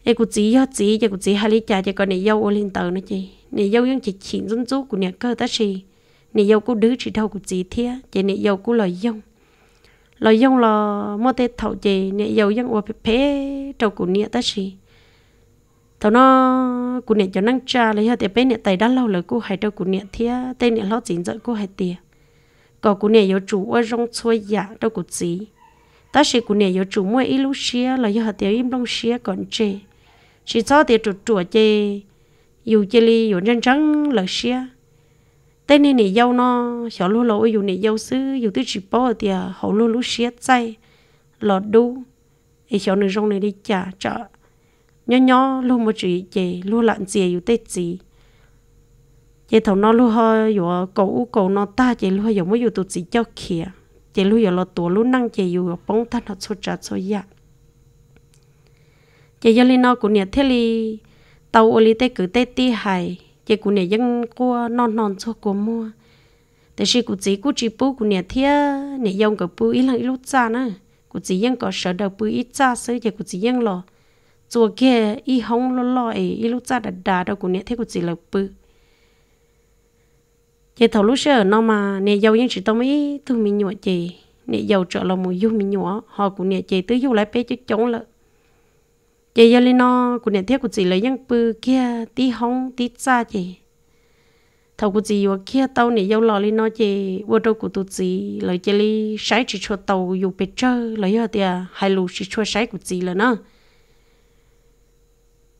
em cũng chỉ yo chỉ giờ cũng chỉ hai lý cha chỉ còn nhận yêu lên tàu nữa chị nhận yêu những chỉ chỉ dân dú của nhận cơ ta gì nhận yêu cũng đứa chỉ đâu cũng chỉ thế, chị nhận yêu cũng lo yêu lo yêu là mua tết thầu chị nhận yêu những ô phe phe đâu cũng nhận ta gì tao nó cụ niệm cho năng cha lấy hết để bên niệm tay đã lâu rồi cô hãy cho cụ niệm thía tay niệm lót chính dẫn cô hãy tiền có cụ niệm yếu chủ ở rong xuôi giả đâu cụ gì ta sẽ cụ niệm yếu chủ mua ít lúc xia là do hạt tiểu im đông xia còn chê chỉ cho thì chuột chuột chê dù chê li dù nhân trắng là xia tay này nè dâu nó xỏ lúa lỗi dù nè dâu sứ dù tới chỉ bỏ thì hậu lúa lúa xia chay lọt đu thì xỏ nửa rong này đi chả chợ nhỏ nhỏ lu một chỉ chè lu lặn chè yêu tết gì chè thầu nó lu ho, yo cổ cổ nó ta chè lu hơi yo mới yo tụt gì cho kia chè lu yo lo tổ lu năng chè yo bóng thân dạ. nó xuất chặt xuất ya chè yo li nó cũng nhẹ thế li tàu ô li tê cứ tê ti hài chè cũng nhẹ dân qua non non cho cua mua แต่ชีกูจีกูจีปูกูเนี่ยเทียเนี่ยยองกับปูอีหลังอีลูกจ้านะกูจียังก็เสดปูอีจ้าซื้อเจกูจียังรอ chùa kia y hông lo y lúc cha đã đá đâu cũng nhẹ thế cũng chỉ là bự chị thầu lúc sợ nó mà nè giàu nhưng chỉ tao mới thu mình nhọ chị nè giàu trợ là mùi du mình nhọ họ cũng nè chị tới du lại bé chứ chống lợ chị giờ lên nó cũng nè thế cũng chỉ là những bự kia tí hông tí cha chị thầu cũng chỉ vừa kia tao nè giàu lò lên nó chị vừa đâu cũng tụt chị lời chị đi sái chỉ cho tàu dù bê chơi lời giờ thì hai lù chỉ cho sái cũng chỉ là nó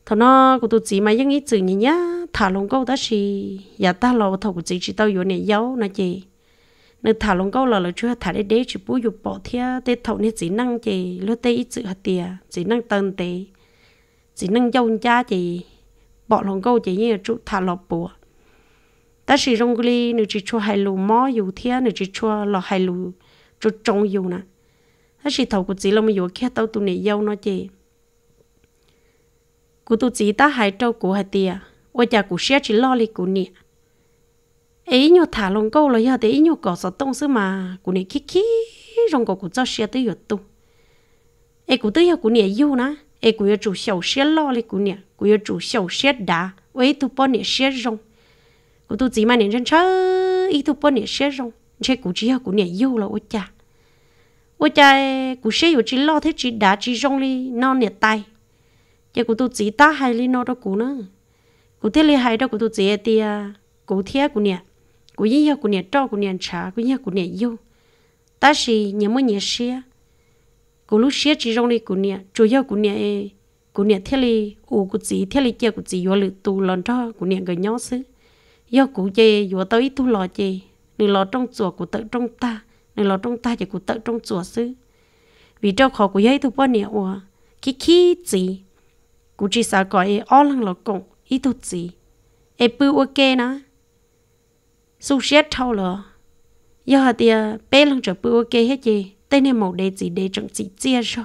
thằng nó của tôi chỉ mà những ý chữ nhỉ nhá thả lông câu đó thì giờ dạ, ta lo thầu của chị chỉ tao yếu này yếu nè chị nên thả lông câu là lời chưa thả để đấy chỉ bố dục bỏ theo để thầu nên chỉ năng chị lúc đấy ý chữ hạt tiền chỉ năng tên tê chỉ năng dâu cha chị bỏ lông câu chị như là chú thả lọ bùa ta chỉ rong gli nữ chỉ cho hai lù mó dù theo nữ chỉ cho lọ hai lù cho trông dù nè ta chỉ thầu của chị là mình dù kia tao tụi này yếu nó chị cụ tụ chỉ ta hai trâu cụ hai tia ôi cha cụ xe chỉ lo li cụ nè ấy nhô thả lồng câu rồi giờ ấy nhô cỏ sọ tông xứ mà cụ nè khí khí rong cổ cụ cho xe tới yết tung ấy cụ tới giờ cụ nè yêu na ấy cụ yêu chủ sầu xe lo li cụ nè cụ yêu chủ sầu xe đá ấy tụ bón nè xe rong cụ tụ chỉ mà nè chân chớ ý tụ bón nè xe rong chế cụ chỉ giờ cụ nè yêu là ôi cha ôi cha cụ xe yêu chỉ lo thế chỉ đá chỉ rong li non nè tay giờ cụ tôi chỉ ta hay lên nó đó cô nữa cô thế lên hai đó cụ tôi chỉ à, cô thế cô nè cô yên yêu cô nè cho cô nè trả cô yên cô nè yêu ta chỉ nhà mới nhà xe cô lúc xe chỉ rong đi cô nè chủ yếu cô nè cô nè thế li ô cô chỉ thế li kia cô chỉ vô lực tu lần cho cô nè người nhau xứ do cô chê vô tới tu lò chê người lò trong chùa cụ tự trong ta người lò trong ta chỉ cô tự trong chùa xứ vì cho khó cô giấy tu bao nè ủa khi khi chỉ cú chỉ sợ gọi e ó lăng lộc công ít tu gì e bự ok na su xét thâu lo, giờ hả tia bé lăng trở bự ok hết gì tên này màu đề chỉ đề chẳng chỉ chia cho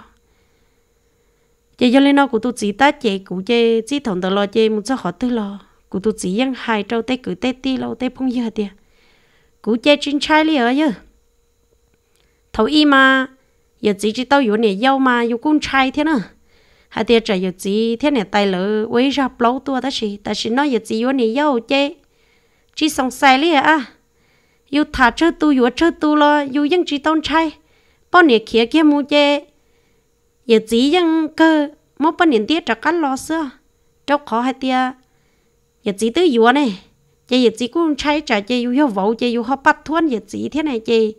chị giờ lên nó của tu chỉ ta chị cụ chị chỉ thằng đó lo chị muốn cho họ tư lo cụ tu chỉ vẫn hai trâu tê cử tê ti lâu tê phong giờ tia cụ chị chuyên trai li ở chứ thầu y mà giờ chỉ chỉ tao yếu nè yêu mà yêu cũng trai thế nào hà tiệt trời giờ gì thế này tay lỡ quấy ra lâu tua ta chỉ ta chỉ nói giờ gì vô này yêu chê chỉ xong sai lý à yêu thả chơi tu yêu chơi tu lo yêu dân chỉ tôn trai bao nhiêu kia kia mu chê giờ gì dân cơ mỗi bao nhiêu tiết trả cắt lo xưa đâu khó hà tiệt giờ gì tới yêu này chị giờ chị cũng trai trả chị yêu yêu vợ chị yêu họ bắt thuần giờ gì thế này chị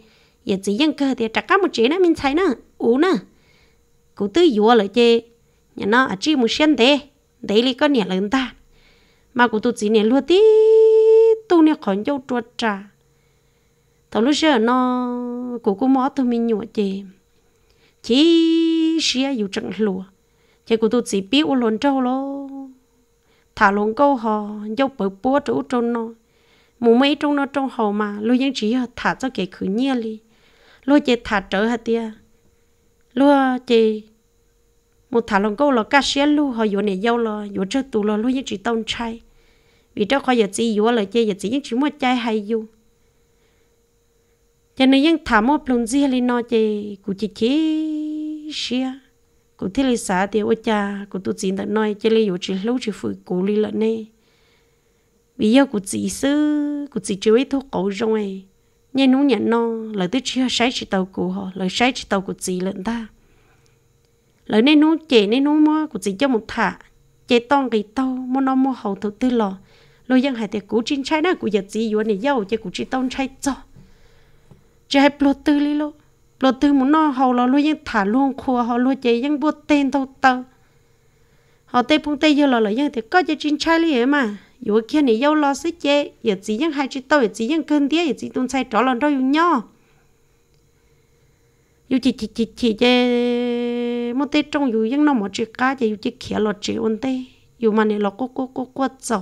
giờ gì dân cơ thì trả cả một chị nữa mình thấy nữa u nữa cũng tới yêu rồi chị nhà nó ở chi một xuyên thế đấy là có nhà lớn ta mà cũng tôi chỉ nhà luôn tí tu nhà khỏi dâu chuột trà thằng lúc giờ nó cũng cũng mót thằng mình nhụa chị chỉ xia dù chẳng lúa, chị cũng tôi chỉ biết luôn trâu lo thả luôn câu hò, dâu bự búa chỗ trôn nó mù mấy trong nó trong hò mà lúc những chỉ thả cho kẻ khử nhia đi lúc chị thả trở hạt tia lúc chị một thả lòng câu là cá xé lu họ vô này dâu lo vô chơi tù lo luôn những chỉ tông chay, vì đó khỏi giờ chỉ vô là chơi giờ chỉ những chỉ mua chơi hay vô cho nên những thả mua plung gì hay nó chơi cụ chỉ chỉ xia cụ thế là xã thì ôi cha cụ tu chỉ tận nói chơi là vô chỉ lâu chỉ phụ cụ li lợn nè vì giờ cụ chỉ sư cụ chỉ chơi thuốc cổ rồi nghe nó nhận nó là tới chia sái chỉ tàu cụ họ là sái chỉ tàu cụ chỉ lợn ta lỡ nên nó chế nên nó mua của chỉ cho một thả chế tông cái tàu mua nó mua hậu thầu tư lò lo dân hải tiệc cũ trên trái đó của giật gì vậy này giàu chế cũ chỉ tông trái cho chế hai lô tư lý lô lô tư muốn nó hậu lò lo dân thả luôn khua họ lo chế dân bút tên tàu tàu họ tê phong tê giờ lò lỡ dân tiệc có chế trên trái lý mà dù kia này giàu lo sẽ chế giật gì dân hải chỉ tàu giật gì dân cơn tía giật gì tuôn sai trỏ lần đâu nhau dù chỉ chỉ chỉ chỉ chế một tê trong dù những nó một chỉ cá chế dù chỉ khía lọt chỉ ôn tê dù mà này lọt cố cố cố cố dầu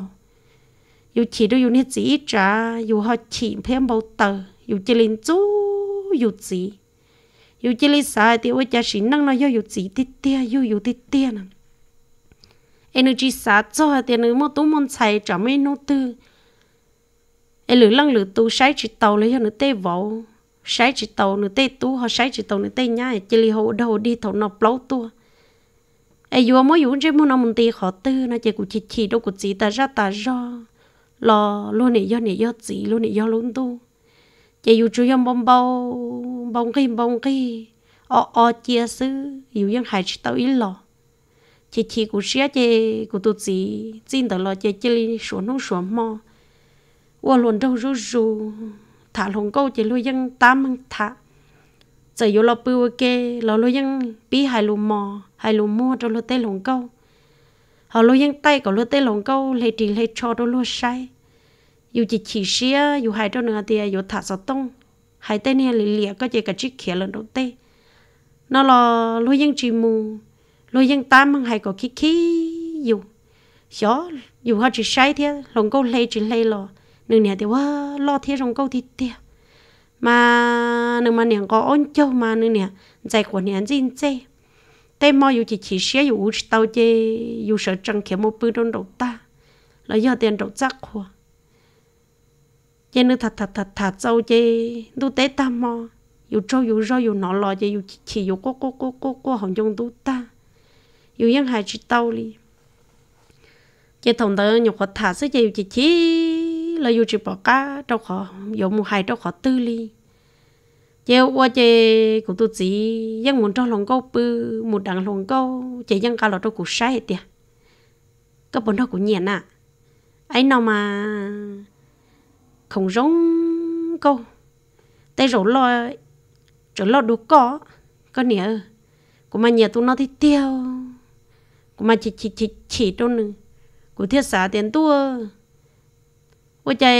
dù chỉ đâu dù nít chỉ trả dù họ chỉ thêm bao tờ dù chỉ lên chú dù chỉ dù chỉ lên sai thì ôi cha sĩ năng nó do dù chỉ tít tia dù dù tít tia nè energy sa cho thì nếu một tú môn xài trả mấy nô tư em lử lăng lử tu sai chỉ tàu lấy cho nó tê vỗ sai chỉ tàu nửa tê tu họ sai chỉ tàu nửa tê nhá chỉ li hồ đầu đi tàu nọ lâu tu ai vừa mới vừa chơi muốn nó muốn tì khó tư nó chơi cũng chỉ chỉ đâu cũng chỉ ta ra ta ra lo luôn này do này do chỉ luôn này do luôn tu chơi dù chơi yếm bông bông bông kim bông kim o o chia sư dù yếm hải chỉ tàu ít lo chỉ chỉ cũng xía chơi cũng tu chỉ xin tờ lo chỉ chỉ li xuống nó xuống mò 我轮到入入。thả lồng câu chỉ lối dân tam măng thả giờ yếu lo bưu kê lo lối dân bí hai lù mò hai lù mua cho lối tê lồng câu họ lối dân tay của lối tê lồng câu lấy trì lấy cho đó lối sai dù chỉ chỉ xia dù hai cho nửa thì dù thả sáu tông hai tê này lì lìa có chỉ cả chiếc khía lần đầu tê nó là lối dân chỉ mù lối dân tám măng hai có khí khí dù xó dù họ chỉ sai thế lồng câu lê chỉ lê lo nương nè thì quá lo thế trong câu thì tiêu mà nương mà nè có ôn châu mà nương nè dạy của nè zin zê tê mò dù chỉ chỉ xe dù tàu chê dù sợ trăng kiếm một bữa đông đầu ta là do tiền đầu giác của chê nương thật thật thật thật sau chê tu tế ta mò dù trâu dù rau dù nọ lò chê dù chỉ chỉ dù cô cô cô cô cô hồng trong tu ta dù yên hài chỉ tàu li chê thằng tớ nhục thật thật sẽ chê chỉ chỉ là dù chỉ bỏ cá đâu khó dù một hai đâu khó tư li chiều qua chị cũng tôi chỉ dân muốn cho lòng câu bự một đằng lòng câu chị dân cao lọt đâu cũng sai tiệt các bọn nó cũng nhẹ nè à. ấy nào mà không giống câu tay rổ lo rổ lo đủ có có nhẹ, của mà nhẹ tôi nó thì tiêu của mà chỉ chỉ chỉ chỉ đâu nữa của thiết xã tiền tua 我在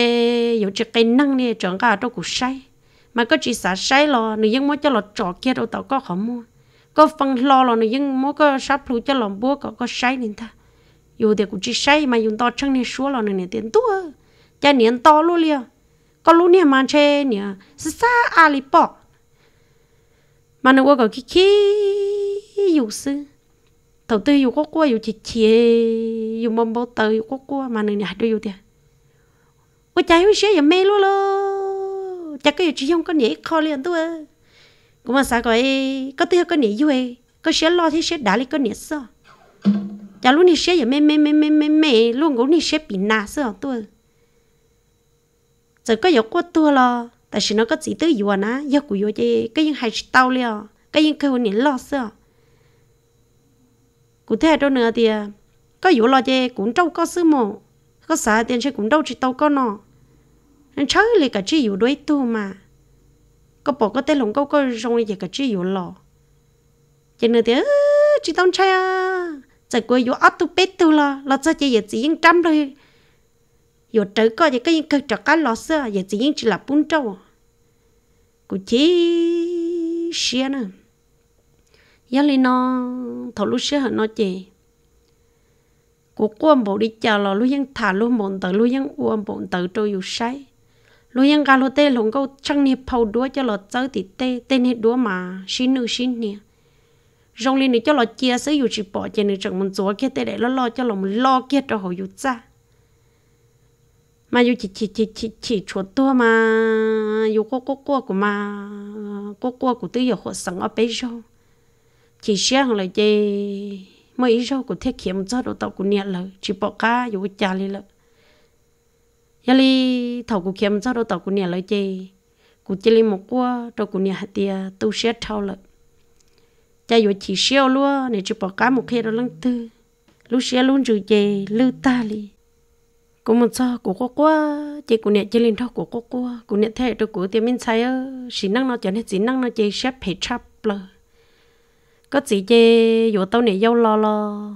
有只 cây năng này chẳng cả đâu cũng say mà có chỉ xả say lo nữ dân mua cho lo trọ kia đâu tao có khó mua có phân lo lo nữ dân mua có sắp lu cho lo búa có có say nên ta dù thì cũng chỉ say mà dùng to chân này xua lo này tiền tua cha niên to luôn liền có lúc nè mà chê nè xa mà nó có cái khí dù sư đầu tư dù có qua dù chỉ chia dù mong bao tờ dù có qua mà nó nhà đôi dù tiền bố cháy với xe giờ mê luôn lo chắc cái chị không có nhảy kho liền tôi cũng mà sao gọi có tiêu có nhảy vui có xe lo thì xe đá đi có nhảy sao chả luôn đi xe giờ mê mê mê mê mê mê luôn ngủ đi xe bị nà sao tôi giờ có giờ có tôi lo tại sao nó có chỉ tới vừa nã giờ của vừa chơi cái những hai tao liền cái những cái hồn nhảy sao cụ thể đâu nữa thì có vụ lo chơi cũng đâu có sư mồ có xả tiền sẽ cũng đâu chỉ tàu có nó chơi lại cả chỉ yếu đuối tu mà có bỏ có tên lồng câu câu rong gì cả chỉ yếu lò chỉ nữa thì chỉ tông chơi à giờ cô yếu ấp tu bết tu lò, lo sao chỉ giờ chỉ yên trăm thôi, yếu trời có gì cái yên cực trọc cá lò xưa giờ chỉ yên chỉ là bún trâu cô chỉ xia nữa giờ lên nó thầu lúc xia hơn nó chị của quân bộ đi chờ lò lúc yên thả lúc mộng tử lúc yên uôn bộ tử trôi yếu say lúc yên gà lô tê lồng câu chẳng nịp phâu đúa cho lọ cháu thì tê tê nịp đúa mà xin nữ xin nè rong lên nữa cho lọ chia sớ dù chỉ bỏ chè nữa chẳng muốn chúa kia tê để lo lo cho lòng lo kia cho họ dù cha mà dù chỉ chỉ chỉ chỉ chỉ chúa tua mà dù có có có của mà có có của tư giờ họ sẵn ở bên rau chỉ xe hàng lại chè mấy sau của thiết kiệm cho đồ tàu của nhà là chỉ bỏ cá dù cha lên lợi giờ li thầu cụ kiếm cho đâu tàu cụ nhà lấy chơi cụ chơi li một qua đâu cụ nhà hạt tia tu sửa thâu lợi cha vừa chỉ siêu luôn để chụp bỏ một khi đó lăng tư lúc xe luôn rồi chơi lưu ta li cụ một sao cụ có qua chơi cụ nhà chơi lên thâu cụ có qua cụ nhà thế đâu cụ tiệm mình sai ơ xí năng nó cho nên xí năng nó chơi xếp hệ chắp lơ có gì chơi vừa tao này dâu lo lo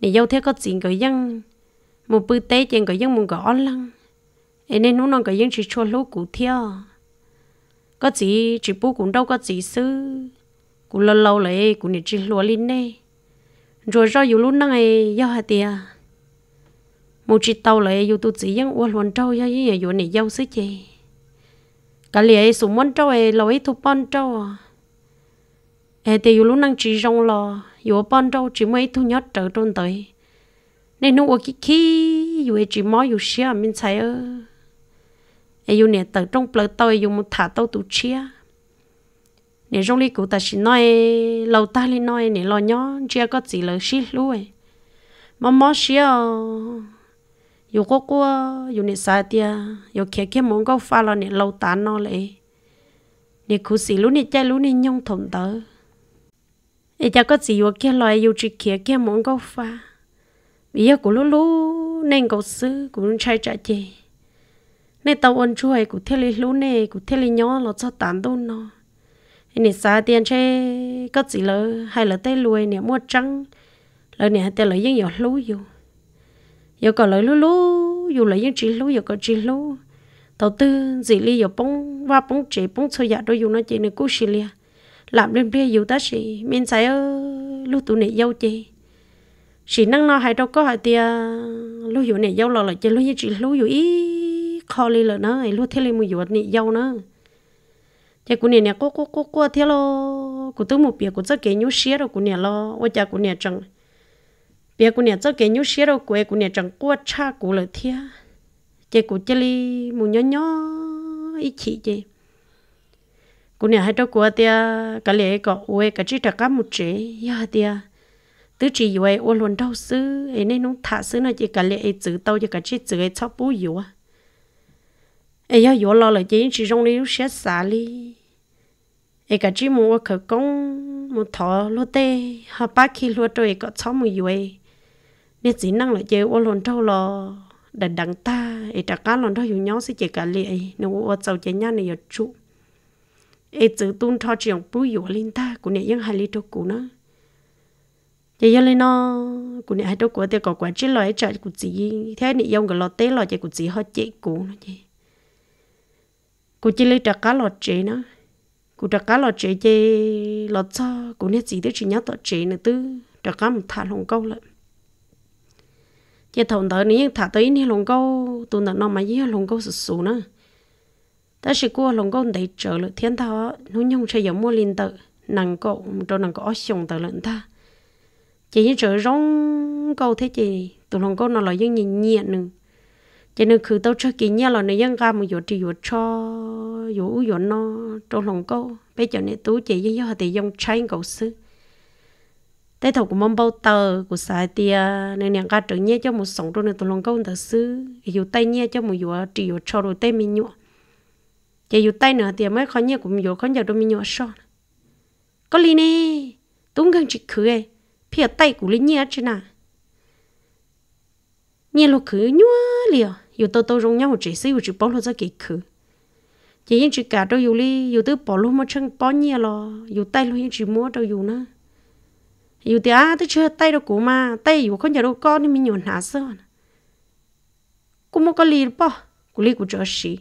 này dâu thế có gì gọi dân một bữa tết chơi gọi dân một gõ lăng nên nó nông cái những chỉ cho lúa cụ theo có gì chỉ bố cũng đâu có gì sư cụ lâu lâu lại cụ nên chỉ lúa lên nè rồi rồi dù lúc năng ấy giao hạt tiền một chỉ tàu lại dù tụt chỉ những uốn hoàn trâu giao như vậy này giao xứ chị cái lìa sủng món trâu ấy lâu ấy thu bón trâu ấy à. thì dù lúc năng chỉ rong lò dù bón trâu chỉ mấy thu nhót trở trôn tới nên nó uống kí kí chỉ mò dù xia mình thấy ơ ai yêu nè tự trong bờ tao yêu một thả tàu tụ chia nè trong ly cụ ta chỉ nói lâu ta li nói nè lo nhó chia có gì lời xí luôn mà mà xí yêu có qua yêu nè sao tia yêu kia kia muốn có pha lo nè lâu ta nó lại nè cụ xí luôn nè chơi luôn nè nhung thùng tờ, ai cha có gì yêu kia lo yêu chỉ kia kia muốn có pha bây giờ cụ lú lú nên cậu sư cũng trai trả chị nên tàu ôn chuối cụ thiết lý lũ nè cụ thiết lý nhỏ nó cho tán đun nó nên xa tiền chơi có chỉ lỡ hay lỡ tay lùi nè mua trắng lỡ nè tay lỡ dân dọc lũ dù dù có lỡ lũ lũ dù lỡ dân chỉ lũ dù có chỉ lũ tàu tư gì li dù bông va bông chỉ bông sôi dạ đôi dù nó chỉ nên cú xì lia làm lên bia dù ta xì mình sai ơ lũ tụ nè dâu chị chỉ năng nó hay đâu có hay tia lũ dù nè dâu lò lại chơi lũ dân chỉ lũ dù ít khó lên là nó ấy lúc thế lên một giọt nị dâu nó thế cũng nè nè cô cô cô cô thế lo cũng tôi một bia cũng cho cái nhú xía rồi cũng nè lo ôi cha cũng nè chẳng bia cũng nè rất cái nhú xía rồi quê cũng nè chẳng qua cha cũng là thế thế cũng chơi li một nhỏ nhỏ ít chị chị cũng nè hai đó của tia cái lẽ có ôi cái chỉ đặt cá một chế ya dạ tia tứ chỉ ôi ôi luôn đau xứ ấy nên nó thả xứ nó chỉ cái lẽ ấy chữ tao chỉ cái chỉ chữ ấy chóc bú yếu à ai yo yo lo là chỉ chỉ trong đi xe xả đi ai cả chỉ mua khẩu công một thọ lô tê hà ba khi lô có sáu mươi tuổi nên chỉ năng là chơi ô lon trâu lo đằng đằng ta ai đặt cá lon trâu dùng sẽ chơi cả liệt nó ô trâu chơi này giờ trụ ai tự tung thọ chuyện bùi yo lên ta cũng nè những hai đứa trâu cũ nữa chị giờ lên cũng nè hai trâu cũ thì có quả chỉ rồi, ấy chạy cũng chỉ thế nè dùng cái lô tê lo chơi cũng chỉ họ chạy cũ nó chị cô chỉ lấy trả cá lọt chế nó cô trả cá lọt chế chế lọt cho cô nét gì đó chỉ nhớ tọt chế nữa tư trả cá một thả lồng câu lại chế thằng đó ní thả tới ní lồng câu tụi nó mà gì lồng câu sụt sụt nữa ta sẽ qua lồng câu để trở lại thiên thọ nó nhung sẽ giống mua linh tự nàng cậu cho nàng có sùng tự lợn ta chỉ như trở rong câu thế chị tụi lồng câu nó là giống như nhiệt nữa cho nên cứ tao chơi kỹ nhau là nó dân ra một chỗ thì chỗ cho chỗ chỗ nó trong lòng câu bây giờ này tú chỉ với họ thì dùng trái cầu sư thế thầu của mong bao tờ của sai thì nên nhà ra trưởng nhé cho một sống trong này tụ lòng câu thật sư dù tay nhé cho một chỗ chỉ chỗ cho rồi tay mình nhọ chỉ dù tay nữa thì mới khó nhé của mình chỗ khó nhớ đôi mình nhọ sao có lý nè tú gần chỉ khử ấy phía tay của lý nhé chứ nào nhé lúc khử nhua liền dù tôi tôi rong nhau chỉ xíu chỉ bỏ lỡ ra kỳ khứ chỉ yên chỉ cả đâu dù li dù tôi bỏ lỡ mà chân bỏ nhia lo dù tay luôn yên chỉ mua đâu dù nữa dù thì à tôi chưa tay đâu cũ mà tay dù không nhớ đâu con nên mình nhổn hạ sơn cũng mua có lì bỏ cũng lì cũng cho xí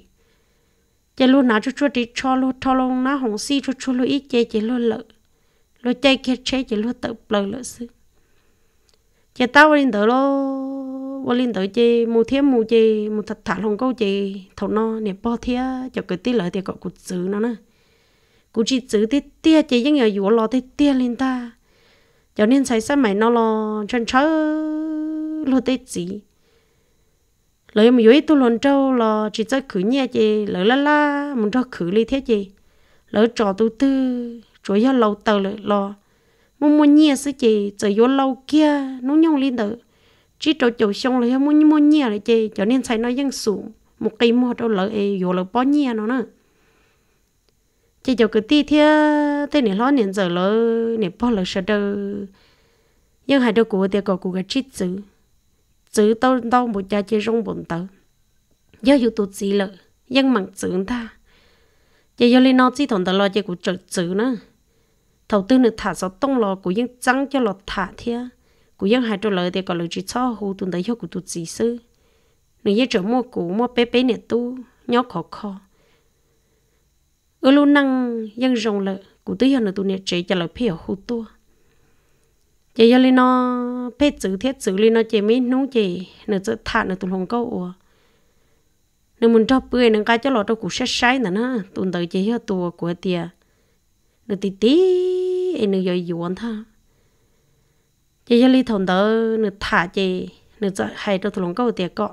chỉ luôn nào cho cho đi cho luôn thao luôn nó hồng xí cho cho luôn ít chơi chỉ luôn lợ luôn chơi kia chơi chỉ luôn tự lợ lợ xí chỉ tao đi đỡ luôn vô linh tới chị mua thiết mua chị mua thật thả lòng câu chị thầu no nè bỏ thiết cho cái tí lợi thì cậu cụt giữ nó nè cụt chỉ giữ tí tia chị vẫn nhờ dụ lo tí tia lên ta cho nên xây sao mày nó lo chân chớ lo tí gì lời mà dưới tôi lần trâu lo chỉ cho khử nhẹ chị lời la la muốn cho khử lý thế chị lời trò tôi tư chỗ giờ lâu tờ lời lo mua muốn nhẹ sự chị giờ vô lâu kia nó nhong lên được chỉ trâu chầu xong là mua muốn nhia là chị cho nên xài nó dân sủ một cây mua đâu lỡ ấy vô lỡ bao nhia nó nữa chị cho cái tí thế thế này lo nên giờ lỡ này bao lỡ sợ đâu nhưng hai đứa của thì có của cái chít chữ chữ tao tao một cha chơi rong bồn tớ giờ yêu tụt gì lỡ nhưng mặn chữ ta chị giờ lên nó chỉ thằng tao lo chơi của chữ chữ nữa thầu tư nữa thả sao tông lo của dân trắng cho lọt thả thế cú dân hai trâu lợi thì có lợi chỉ cho hú tuần đấy hiệu cú tụt gì sư nếu như chỗ mua cú mua bé bé nè tu nhỏ khó khó ở luôn năng dân rồng lợi cú tư hiệu nữa tụi nè chế cho lợi phía hú tua chế giờ lên nó bé chữ thiết chữ lên nó chế mấy nung chế nữa chữ thả nữa tụi hồng câu ủa nếu muốn cho bưởi nên cái cho lọ cho cú sẽ sai nữa nó tụi đấy chế hiệu tua của tiệt nữa tí tí em nữa giờ yuan thôi giờ giờ li thùng đó nửa thả chê nửa cho hay cho tụi lông câu tiệt cọ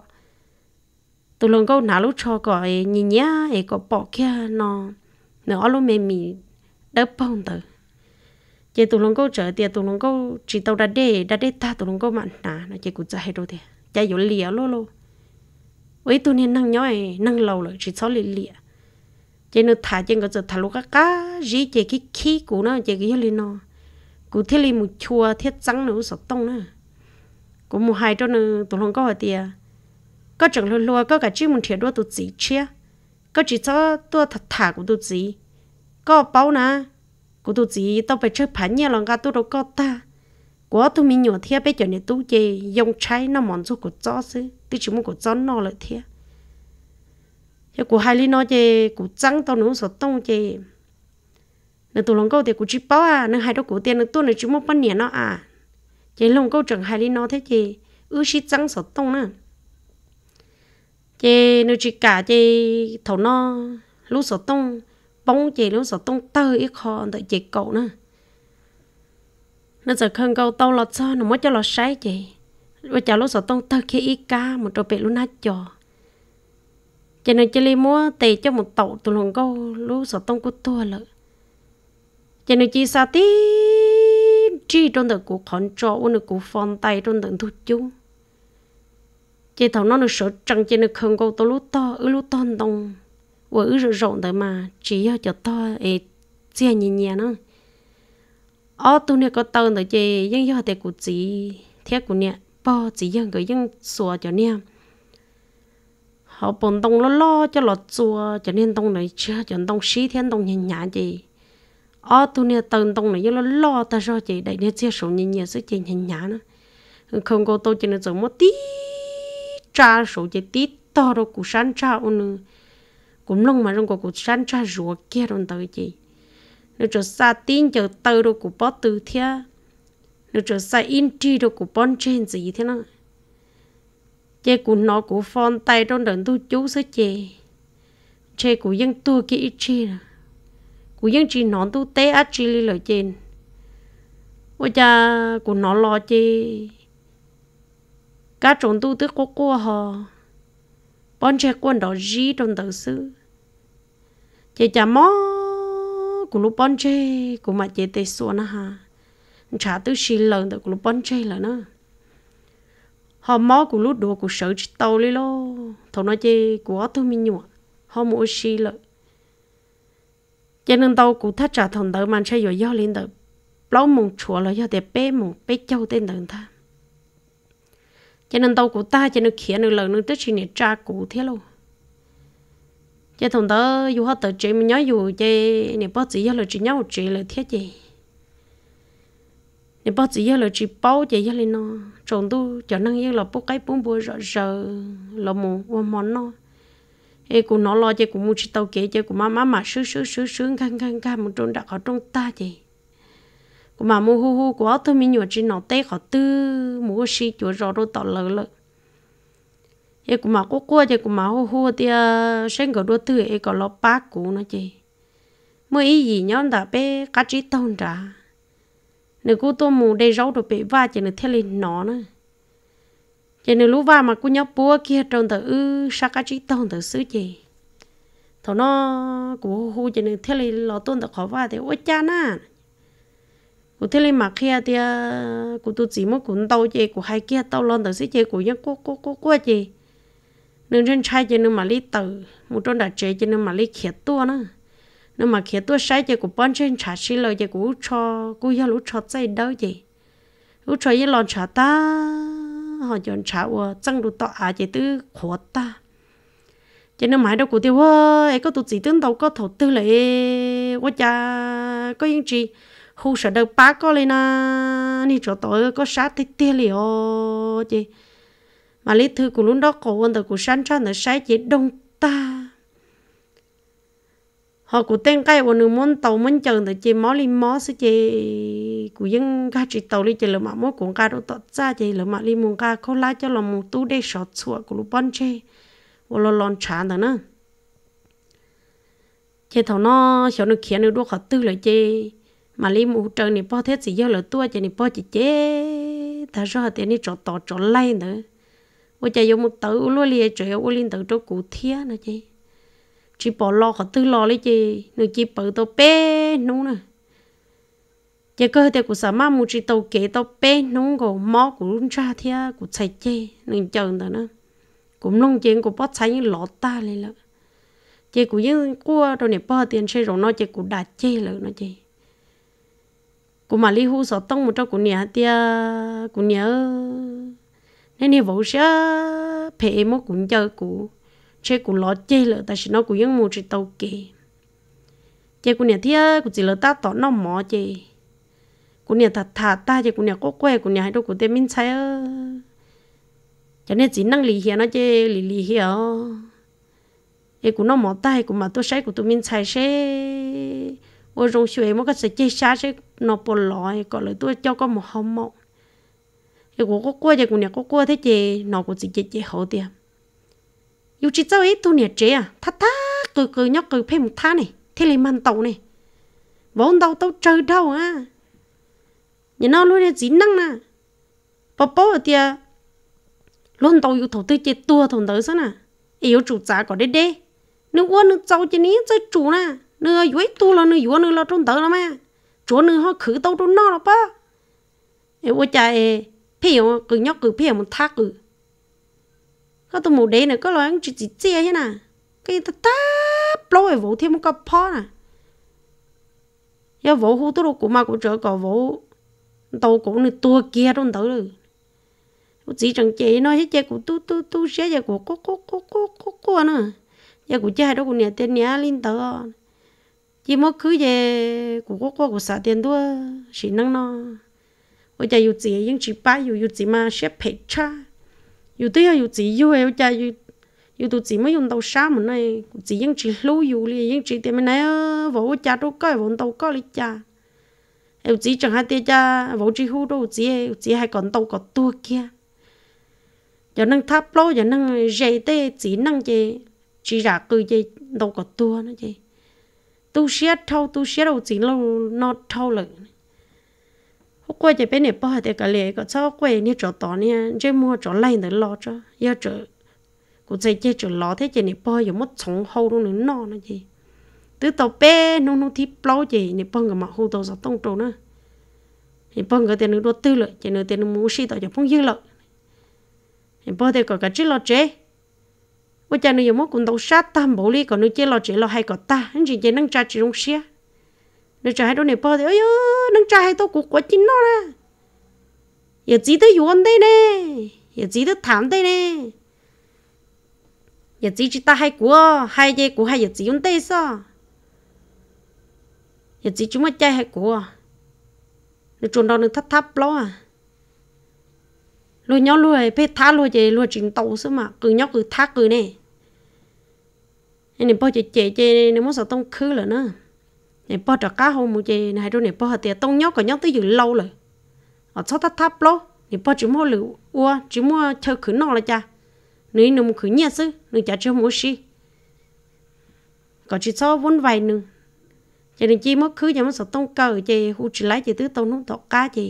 tụi lông câu nào lúc cho cọ nhìn nhá ấy có bỏ kia nó nửa lúc mềm mì đớp bông tử chị tụi lông câu trở tiệt tụi lông câu chỉ tàu ra đê ra đê ta tụi lông câu mặn nà nó chị cũng hay đâu tiệt chạy vô lìa luôn luôn ấy tụi nên năng nhói năng lâu rồi chỉ sáu lìa lìa chị nó thả chị có giờ thả lúc cá cá gì chị cái khí của nó chị cái gì nó cụ thiết li một chùa thiết trắng nữa sọt tông nữa cụ một hai cho nữa tụi lòng có hỏi tiền có chẳng lùa lùa có cả chiếc một thiệt đua tụi chỉ chia có chỉ cho tôi thật thả của tụi chỉ có bao nè của tụi chỉ tao phải chơi phản nhà lòng cả tụi đâu có ta quá tụi mình nhỏ thiệt bây giờ này tụi chị dùng trái nó mòn cho của chó chứ tôi chỉ muốn của chó nó lại thiệt cái của hai ly nói chị của trắng tao nữa sọt tông chị nó tụ lòng câu thì cũng chỉ bao à nó hai đó cổ tiền nó tôi nó chỉ một bát nhện nó à chỉ lòng câu chẳng hai lý nó thế chị ư chỉ trắng sọt tông nữa chị nó chỉ cả chị thầu nó lúc sọt tông bóng chị lúc sọt tông tơ ít khó tại chị cậu nữa nó giờ khăn câu tao lọt cho nó mới cho lọt sấy chị và chào lúc sọt tông tơ khi ít cá, một trò bị lúc nát chò cho nên chỉ li mua tề cho một tàu tụ lòng câu lúc sọt tông của tua lợi cho nên chỉ sao tí chi trong đời của con trò ôn được của phong tay trong đời thu chú chỉ thầu nó được sợ chẳng chỉ được không có tôi lúc to ứ lúc to đông và ứ rộng rộng đời mà chỉ cho to ấy chia nhẹ nhẹ nó ở tôi này có tao nữa chị nhưng do thầy của chị thế của nè bỏ chị dân cái dân xua cho nè họ bồn đông lo lo cho lọt xua cho nên đông này chưa cho đông xí thiên đông nhẹ nhẹ gì ở ờ, tu nè tận tông này lo lo ta sao chị đại nè chia sổ nhẹ nhẹ sẽ chị nhẹ nhã nữa không có tôi chỉ là giống một tí cha sổ chị tí to đó cũng sáng cha ôn nữa cũng long mà trong cuộc sáng cha rùa kia rồi tới chị nó cho xa tin cho tơ đó cũng bỏ từ thế nó cho xa in chi đó cũng bón trên gì thế nào chị cũng nó cũng phong tay trong đợt tu chú sẽ chị chị cũng dân tua kia ít chi rồi của dân chị nón tu tế á chị li lời trên ôi cha của nó lo chi cá trộn tu tức có cua hò bọn trẻ quân đó gì trong tờ sư chị cha mó của lúc bọn trẻ của mà chị tê xua nó ha trả tư xì lần tờ cú lúc bọn trẻ là nó họ mó của lúc đồ của sợ chỉ tàu li lo thầu nó chị cú ở tu mi họ mua xì lợi cho nên tao cũng thắt trả thằng đỡ mà sẽ rồi do lên đỡ lâu mùng chùa là do để bé mùng bé châu tên đỡ ta cho nên tao cũng ta cho nên khiến nó lần nó tức chỉ này cha cụ thế luôn cho thằng đỡ dù họ tờ chị mình nhớ dù chơi này bác sĩ do là chị nhau chị là thế gì? này bác sĩ do là chị bao chị do là nó chồng tu cho năng yêu là bố cái bốn bùa rõ rờ là mù món nó ê cũng nó lo chơi cũng mua chỉ tàu kế chơi cũng má má mà sướng sướng sướng sướng khăn khăn khăn một trôn đặt họ trong ta chị cũng mà mua hu hu của thun mi nhựa chỉ nó té khỏi tư mua xí chỗ rõ đồ tỏ lợ lợ ê cũng mà cố cố chơi cũng mà hu hu thì sinh cái đôi thứ ê còn lo ba cũ nó chị mua gì nhóm đã bé cá trí tàu trả nếu cô tôi mua đây rau đồ bé va chỉ nó theo lên nó nữa giờ nên lúc vào mà cô nhóc búa kia trông tờ ư sao cái chỉ tông tờ xứ gì thọ nó của hu giờ nên thế này lo tôn tờ khó vào thì ôi cha na của thế này mặc kia thì của tôi chỉ muốn cũng tàu gì của hai kia tàu lon tờ xứ gì của nhóc cô cô cô cô gì nên trên trai cho nên mà lý tử một trong đặc chế cho nên mà lý khía tua nữa nên mà khía tua sai cho của bọn trên trả xí lời cho của cho của gia lũ cho dây đâu gì lũ cho gia lon trả ta họ dọn chảo trăng đủ tọa à tư khó ta chỉ nó mãi đâu cụ tiêu quá có tụt gì tướng đầu có thổ tư lệ quá cha có những gì hù sợ đâu ba có lên na ni chỗ tối có sát thích tia liệu chị mà lý thư của lúc đó cổ quân từ của sáng cho nó sai chỉ đông ta họ cũng tên cái bọn người muốn tàu muốn chờ để chơi máu lim máu sẽ chơi cũng dân ga chỉ tàu đi chơi là mà mỗi cũng ga đâu tọt ra chơi là mà lim muốn ga khô lá cho là một tu để sọt sủa của lúc bắn chơi và lo lon chán đó nữa chơi thầu nó cho nó khiến nó đua khó tư lại chơi mà lim muốn chơi thì bao thế gì giờ là tua chơi thì bao chỉ chơi, ta cho họ tiền đi trọ tọt trọ lay nữa và chơi dùng một tàu luôn liền chơi ô liên tàu cho cụ thiên nữa chơi chỉ bỏ lo khó tư lo lấy chị nửa chỉ bỏ tàu bé nung nè giờ cơ thể của sao má muốn chỉ tàu kế tàu bé nung của mỏ của luôn cha thia của chạy chị nên chờ đó nữa cũng nông chuyện của bót chạy như lọ ta lên lắm chị của những cua rồi này bỏ tiền chơi rồi nó chị của đạt chơi là nó chị của mà li hu sợ tông một trong của nhà tia của nhà nên đi vụ sẽ phê một cũng chơi của chế của lọ chế lợ ta chỉ nó của những một chỉ tàu kì. chế của nhà thia của chỉ lợ ta tỏ nó mỏ chế của nhà thật thà ta chế của nhà có quê của nhà hay đâu của tên minh sai ơ cho nên chỉ năng lì hiền nó chế lì lì hiền cái của nó mỏ tay của mà tôi sai của tôi minh sai sẽ ô rong xuề mà cái sẽ chế xa sẽ nó bỏ lòi còn lại tôi cho có một hông mộng cái của có quê chế của nhà có quê thế chế nó của chỉ chế chế hậu tiệm yêu chỉ cho ấy tu nè chế à thà thà cứ cứ nhóc cứ phê một thà này thế lấy mang tàu này vốn đâu tàu chơi đâu à nhà nó luôn là gì năng nè bố bố ở tiệt luôn tàu yêu thầu tư chế tua thầu tới sao nè yêu chủ giá có đế đế nếu quên nếu cháu chế ní chơi chủ nè nếu yêu tu là nếu uốn nếu là trong tới là mà chỗ nếu họ khử tàu trong nó là ba yêu cha ê phê cứ nhóc cứ phê một thà cứ có tôi một đế nữa có loại chỉ chỉ chia thế nào cái ta ta lôi vũ thêm một cặp pho nè giờ vũ hú tôi đâu cũng mà cũng trợ có vũ tàu cũng như tua kia luôn tử rồi chỉ chẳng chị nói hết chơi của tôi tôi tôi sẽ giờ của cô cô cô cô cô cô nữa giờ của chơi đó cũng nhà tiền nhà linh tử chỉ mất cứ về của cô cô của xã tiền đua chỉ năng nó bây giờ yêu chị nhưng chỉ ba yêu yêu chị mà sẽ phải cha 有啲又要自要嘅，就要要到自乜用到衫門呢？自應自撈要咧，應自點樣呢？vô cha đâu có vô đâu có lý cha, yêu chỉ chẳng hai tia cha, vô chỉ hú đâu chỉ chỉ hai còn đâu còn tua kia, giờ năng tháp lô giờ năng dây tê chỉ năng gì chỉ ra cứ gì đâu còn tua nữa gì, tu sét thâu tu sét đâu chỉ lâu nó thâu lại qua chỉ bên này bao thì cái lệ có cháu quay như chỗ tỏ nè chơi mua chỗ lấy nữa lo cho giờ chỗ cũng chơi chơi chỗ lo thế chỉ này bao giờ mất sống hậu luôn nữa nọ nữa gì từ tàu bé nó nó thì bao gì này bao cái mà hậu tàu sao tông trâu nữa thì bao cái tiền nó đốt tư lợi chỉ nó tiền nữa mua xí tàu cho phong dư lợi thì bao thì có cái chỉ lo chế bây giờ nó giờ mất cũng tàu sát tam bảo ly còn nó chơi lo chế lo hay có ta anh chị chơi năng cha chỉ không xía nó chạy hai đôi này bao thì ơi nó chạy hai tôi cục quá chín nó ra giờ chỉ tới yuan đây nè giờ chỉ tới thảm đây nè giờ chỉ chỉ ta hai của hai dây của hai giờ chỉ yuan đây sao giờ chỉ chúng mà chạy hai của nó trốn đâu nó thắt tháp lo à lùi nhau lùi phải thá lùi chơi lùi trình tàu sao mà cứ nhau cứ thá cứ nè anh em bao giờ chạy, chơi nên muốn sao tông khứ là nữa này bỏ trọ cá hôm mua chè này rồi này bỏ hạt tiền tông nhóc còn nhóc tới giờ lâu rồi ở sau thắt tháp lô này bỏ chỉ mua lựu ua chỉ mua chơi khử nọ là cha nếu nếu mua khử nhẹ chứ, nếu chả chưa mua gì, còn chỉ sau vốn vài nữa cho nên chỉ mất khứ nhà mất sợ tông cờ chè hú chỉ lấy chỉ tứ tông nó tọt cá chè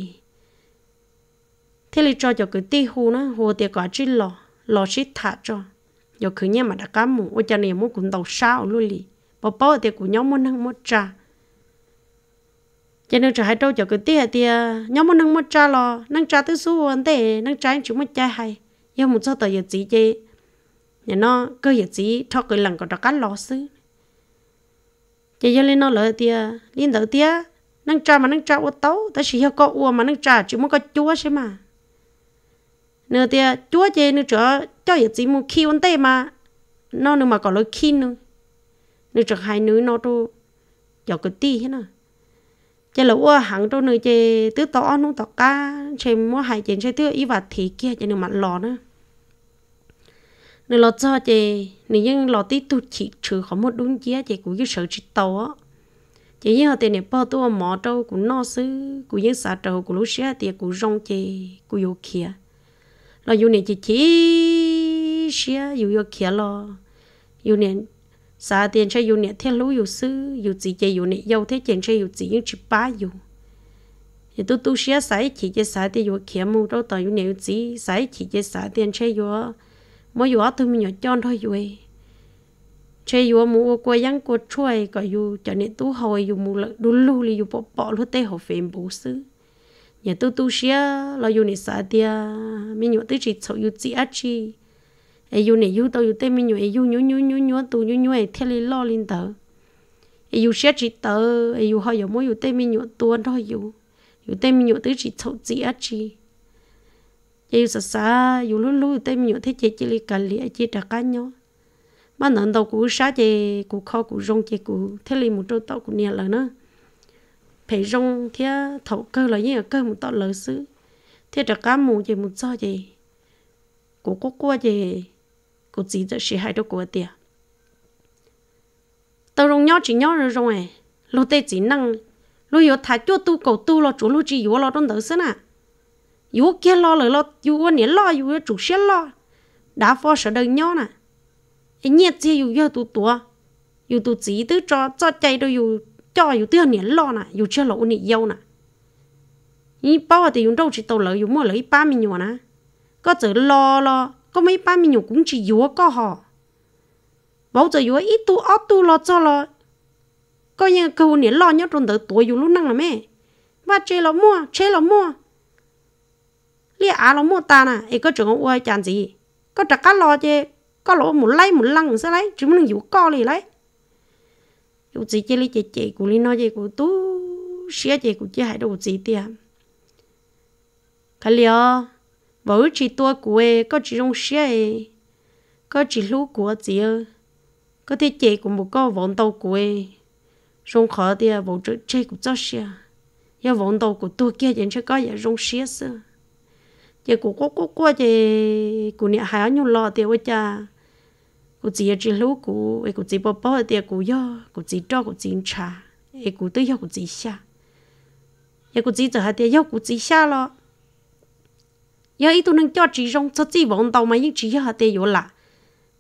thế là cho cho cái tê hú nó hồ tiền quả chỉ lò lò chỉ thả cho giờ khử nhẹ mà đã cá mù ôi cha này mua cũng đầu sao luôn lì bỏ bỏ thì của nhóm muốn năng muốn trà cho nên hai trâu cho cái tia tia nhóm muốn nâng mất cha lo nâng cha tới số anh tệ nâng cha chúng mất cha hay yêu một số tờ giờ gì chứ nhà nó cơ giờ gì cho cái lần còn đặt cá lo xứ cho nên nó lỡ tia liên đầu tia nâng cha mà nâng cha ô tấu ta chỉ hiểu có ô mà nâng cha chúng muốn có chúa chứ mà nữa tia chúa chứ nữa chỗ cho giờ gì muốn khi anh tệ mà nó nữa mà có lỗi khi nữa nữa chỗ hai nữa nó tu cho cái tia thế nào chỉ là ua hàng đâu nơi chỉ tứ tỏ nung tỏ cá chỉ mua hai chỉ chỉ tứ ý và thì kia chỉ nó mặt lò nữa nên lò cho chị nên những lò tí tu chỉ trừ khó một đúng chia chị cũng như sợ chỉ tàu á như họ tiền này bao tu mỏ trâu cũng no xứ cũng như xả trâu cũng lúa xía thì cũng rong chị cũng yêu kia lò yêu này chị chỉ xía yêu yêu kia lò yêu này sa tiền chơi dùng nhẹ thiên lũ dùng sư dùng gì chơi dùng nhẹ dâu thế tiền chơi dùng gì những chữ ba dùng thì tôi tu sửa sai chỉ chơi sai tiền dùng kiếm mù đâu tao dùng nhẹ dùng gì sai chỉ chơi sai tiền chơi dùng mỗi dùng tôi mình nhỏ chọn thôi dùng chơi dùng mù qua yang qua chuối có dùng cho nè tôi hồi dùng mù lợ đun lu li dùng bỏ bỏ luôn tê học phim bố sư nhà tôi tu sửa là dùng nè sai tiền mình nhỏ tới chỉ sầu dùng gì á ai yêu này yêu tao yêu tên mình yêu ai yêu nhú nhú nhú nhú tu nhú nhú ai theo lý lo lên tờ ai yêu xét chỉ tờ ai yêu họ yêu mỗi yêu tên mình yêu tuôn thôi yêu yêu tên mình yêu tới chỉ thấu chỉ á chỉ ai yêu sợ sợ yêu lú lú yêu tên mình yêu thế chỉ chỉ li cả li ai chỉ trả cá nhau mà nãy đầu cũ sáng chị cũ kho cũ rong chị cũ thế li một chỗ tao cũ nhà là nữa phải rong thế thấu cơ là như là cơ một tao lỡ xứ thế trả cá mù chị một sao chị cũ có qua chị cô chỉ cho chị hai đứa của tiệt tao rong nhau chỉ nhau rồi rong ấy lô tê chỉ năng lô yếu thái chua tu cầu tu lo chủ lô chỉ yếu lo trong đó sơn à yếu kia lo rồi lo yếu nhẹ lo yếu chủ xe lo đã phò sợ đời nhau nè anh nhẹ chi yếu yếu tu tua yếu tu chỉ tứ cho cho chạy đâu yếu cho yếu tư nhẹ lo nè yếu chưa lỗ nhẹ yếu nè ý bao thì yếu đâu chỉ tàu lỡ yếu mua lỡ ba mình nhỏ nè có chữ lo lo có mấy ba mình cũng chỉ yếu có họ bảo giờ yếu ít tu ít tu lo cho lo coi như câu nè lo nhớ trong tới tuổi yếu lúc năng là mẹ và chơi là mua chơi là mua lia à là mua ta nè ai có trường ôi chán gì có trả cá lo chứ có lỗ một lấy một lăng sẽ lấy chúng mình yếu co lì lấy yếu gì chơi li chơi chơi của li nói chơi của tu xía chơi của chơi hai đồ gì tiệm cái liều vợ chỉ tua của ấy có chỉ rong xe ấy có chỉ lú của chị ơ có thể chị của một con vốn tàu của ấy rong khó thì à, vợ chữ chơi của cho xe giờ vốn tàu của tôi kia chẳng cho có giờ rong xe xưa giờ của cô cô cô thì của nhà hải nhung lo thì với cha của chị à, chỉ lú của của chị bò bò thì à, của yo của chị cho của chị trà ấy của tôi yo của chị xa giờ của chị giờ thì yo của chị xa lo giờ ít tôi nâng cho chị rong cho chị vòng tàu mà những chị giờ tê vô là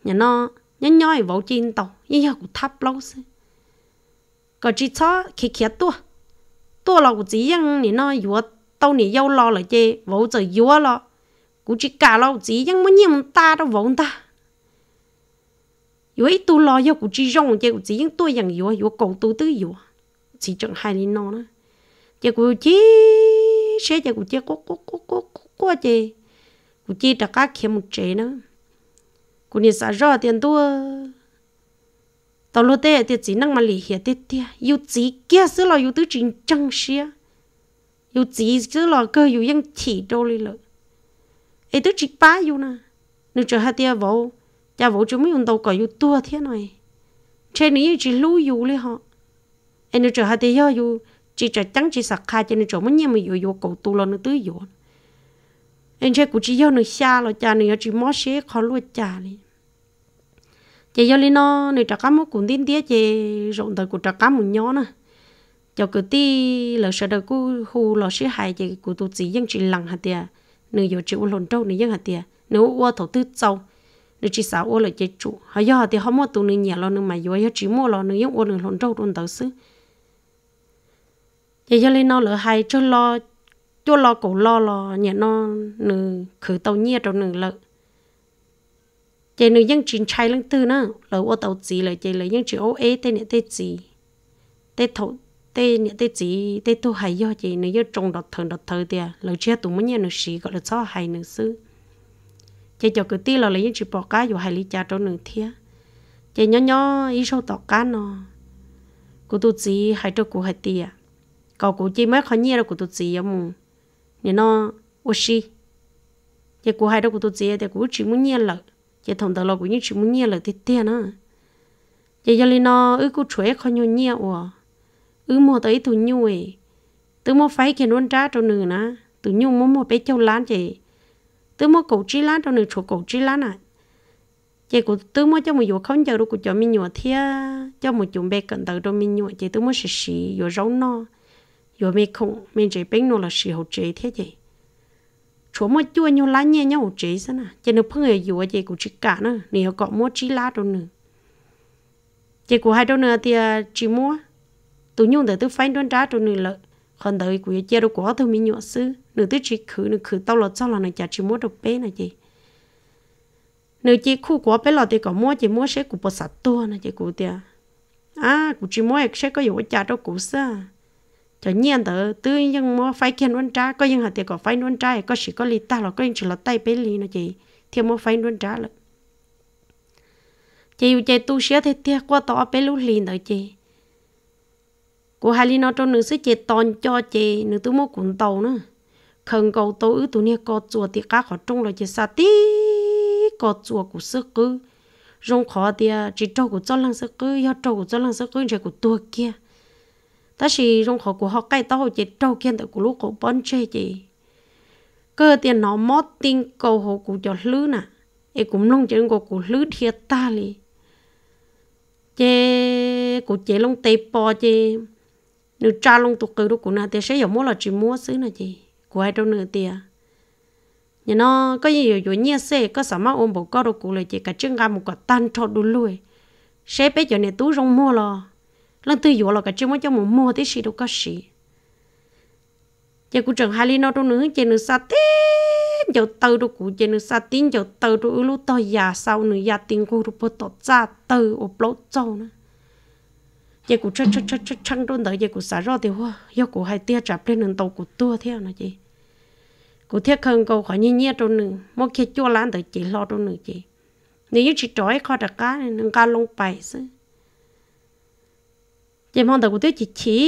nhà nó nhà nhớ nhói vào trên tàu nhưng giờ cũng thấp lâu xí có chị cho khi kia tua tua là cũng chỉ những nhà nó vừa tàu nè yêu lo là chê vỗ giờ vừa lo cũng chỉ cả lâu chỉ những muốn nhiều ta đâu vỗ ta vừa ít tôi lo giờ cũng chỉ rong chê cũng chỉ những tôi rằng vừa vừa còn tôi tư vừa chỉ chẳng hai nè nó nữa chê cũng chỉ sẽ chê cũng chỉ cố cố cố cố quá chị cụ chi trả cá kiếm một chế nữa cụ nhìn xả rõ tiền tua tao lô tê thì chỉ năng mà lì hiện tê tê yêu chỉ kia xứ lo yêu tứ trình trăng xia yêu chỉ xứ lo cơ yêu yên chỉ đâu lì lợ tứ chỉ ba yêu nè nếu chờ hai tia vỗ cha vỗ chúng mình đâu có yêu tua thế này trên này chỉ lưu yêu lì họ ấy nếu chờ hai tia yêu chỉ chờ trăng chỉ sạc khai cho nên chỗ mới nhiều mà yêu yêu cầu tu lo nó tứ yêu anh chơi cũng chỉ yêu nữa xa rồi cha nữa chỉ mót xé khó luôn cha này chơi yêu lên nó nữa trả cá một cuốn tin tía chơi, rộng tới của trả cá một nhó nữa cho cứ ti là sợ đầu cô hù lò xí hại chơi, của tụt gì dân chỉ lằng hạt tiệt nữ yêu chị uôn lồn trâu nữ dân hạt tiệt nữ uo thổ tư trâu nữ chị xả uo lại chị chủ họ do hạt tiệt họ mua tụ nữ nhẹ lo nữ mà yêu yêu chỉ mua lo nữ dân uo nữ lồn trâu luôn tàu xứ chơi yêu lên nó lỡ hai cho lo chỗ lo cổ lo lo nhà nó nử khử tàu nhiệt rồi nử lợ chị nử dân chín chai lăng tư nữa lỡ ô tàu gì lỡ chị lỡ dân chỉ ô ế tên nhẹ tên gì tên thổ tên nhẹ tên gì tên tu hay do chị nử dân trồng đọt thần đọt thờ tiệt lỡ chia tụi mới nhẹ nử xí gọi là cho hay nử sư chị cho cứ tí lỡ lấy dân chỉ bỏ cá dù hay lý cha trâu nử thia chị nhỏ nhỏ ý sâu tọt cá nó cụ tu gì hay trâu cụ hay tiệt cậu cụ chị mới khó nhẹ đâu cụ tu gì vậy mùng nè nó ô xí giờ cô hai đó cô tôi chơi thì cô chỉ muốn nhẹ lợ giờ thằng đó là cô như chỉ muốn nhẹ lợ thì tiền nữa giờ giờ nó ư cô chuối không nhau nhẹ ủa ư mua tới tụi nhau tụi mua phải cái nón trá cho nửa nè tụi nhau mua mua bé châu lan chị tụi mua cổ chi lan cho nửa cổ chi lan à chị cũng tứ mua cho một vụ không giờ đâu cũng cho mình nhựa thia cho một chúng bé cận tới đâu mình nhựa chị tứ mua xì xì vụ rau no yo mẹ không mẹ chế bên nó là sự hậu chế thế gì chỗ mà chua nhau lá nhẹ nhau hậu chế sao nè cho nên phong người yo chế của chỉ cả nữa nè họ có mua chỉ lá đâu nữa chế của hai đâu nữa thì à, chỉ mua tụi nhung tới tôi phải đoán trả đâu nữa lợi còn tới của chế đâu có thôi mình nhọ sư nửa tới chỉ khử nửa khử tao là sao là nửa chả chỉ mua đâu bé này chị nửa chị khu của bé là thì có mua chị mua sẽ của bò sạt tua này chị của tia à của chỉ mua sẽ có dụ chả đâu của sao cho nhiên tớ tư nhưng mua phải kiện luôn trả có những hạt tiền có phải luôn trả có chỉ có lì ta là có nhưng chỉ là tay bên lì nó chị thì mua phải luôn trả là chị chị tu sửa thì tiếc qua tỏ bên lúc lì nữa chị của hai lì nó trong nữ sức chị toàn cho chị nữ tu mua cuốn tàu nữa không cầu tàu ứ tụ nia có chùa thì cá họ trung là chị sa tí có chùa của sức cứ rong khó thì à, chỉ trâu của cho lăng sức cứ do trâu của cho lăng sức cứ chỉ của tua kia ta chỉ trong khó của họ cái tao chỉ trâu kiên tại của lúc của bọn chơi chị cơ tiền nó mót tin cầu hồ của cho lứ nè ấy cũng nông chuyện của của lứ thiệt ta li chế của chế long tây bò chế nếu cha long tục cử đó của na thì sẽ hiểu mua là chỉ mua xứ nè chị của ai đâu nữa tiền nhà nó có gì rồi nhia xe có sợ mà ôm bộ có đồ của lại chị cả chân ga một quả tan cho đủ lùi sẽ bây giờ này tú rong mua lo lần từ dụ là cái chung cho muốn mua tí xì đâu có xì giờ cũng chẳng hai ly nó đâu nữa giờ nữa sao tí giờ tư đâu cũng giờ nữa sao tí giờ tư đâu lúc tôi già sau nữa già tiền cô đâu bắt tàu ra tư ở lỗ châu nữa giờ cũng chắc chắc chắc chắc chăng đâu nữa giờ cũng xả rồi thì hoa giờ cũng hai tia chạp lên đường tàu cũng tua theo nữa chị cũng thiết hơn câu khỏi nhiên nhiên đâu nữa mỗi khi chua lan tới chị lo đâu nữa chị nếu như chị trói kho đặc cá nên cá lông bảy xứ em hòn đầu của tôi chỉ chỉ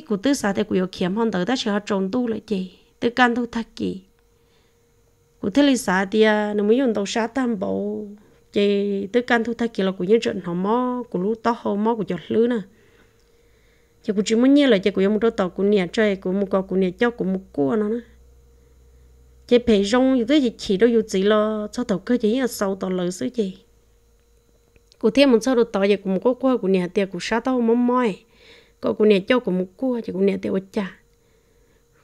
của tôi sao thì của kiếm hòn đầu ta sẽ họ trồng tu lại chị tôi can tu thắc kỳ của tôi lấy sao thì à nó mới dùng tàu sát tam bộ chị tôi can tu thắc kỳ là của những trận họ mò của lũ to họ mò của giọt lứa nè chị của chỉ muốn nhớ là chị của một đôi tàu của nhà trời của một con của nhà cho của một cua nó nữa chị phải rong tôi chỉ chỉ đâu dù gì lo cho tàu cơ chỉ là sâu tàu lỡ sứ chị cụ thiên một số đồ tỏi giờ cũng có qua cụ nhà tiệc cụ sát tao mắm mỏi có cụ nhà cho cụ một cua thì cụ nhà tiệc chả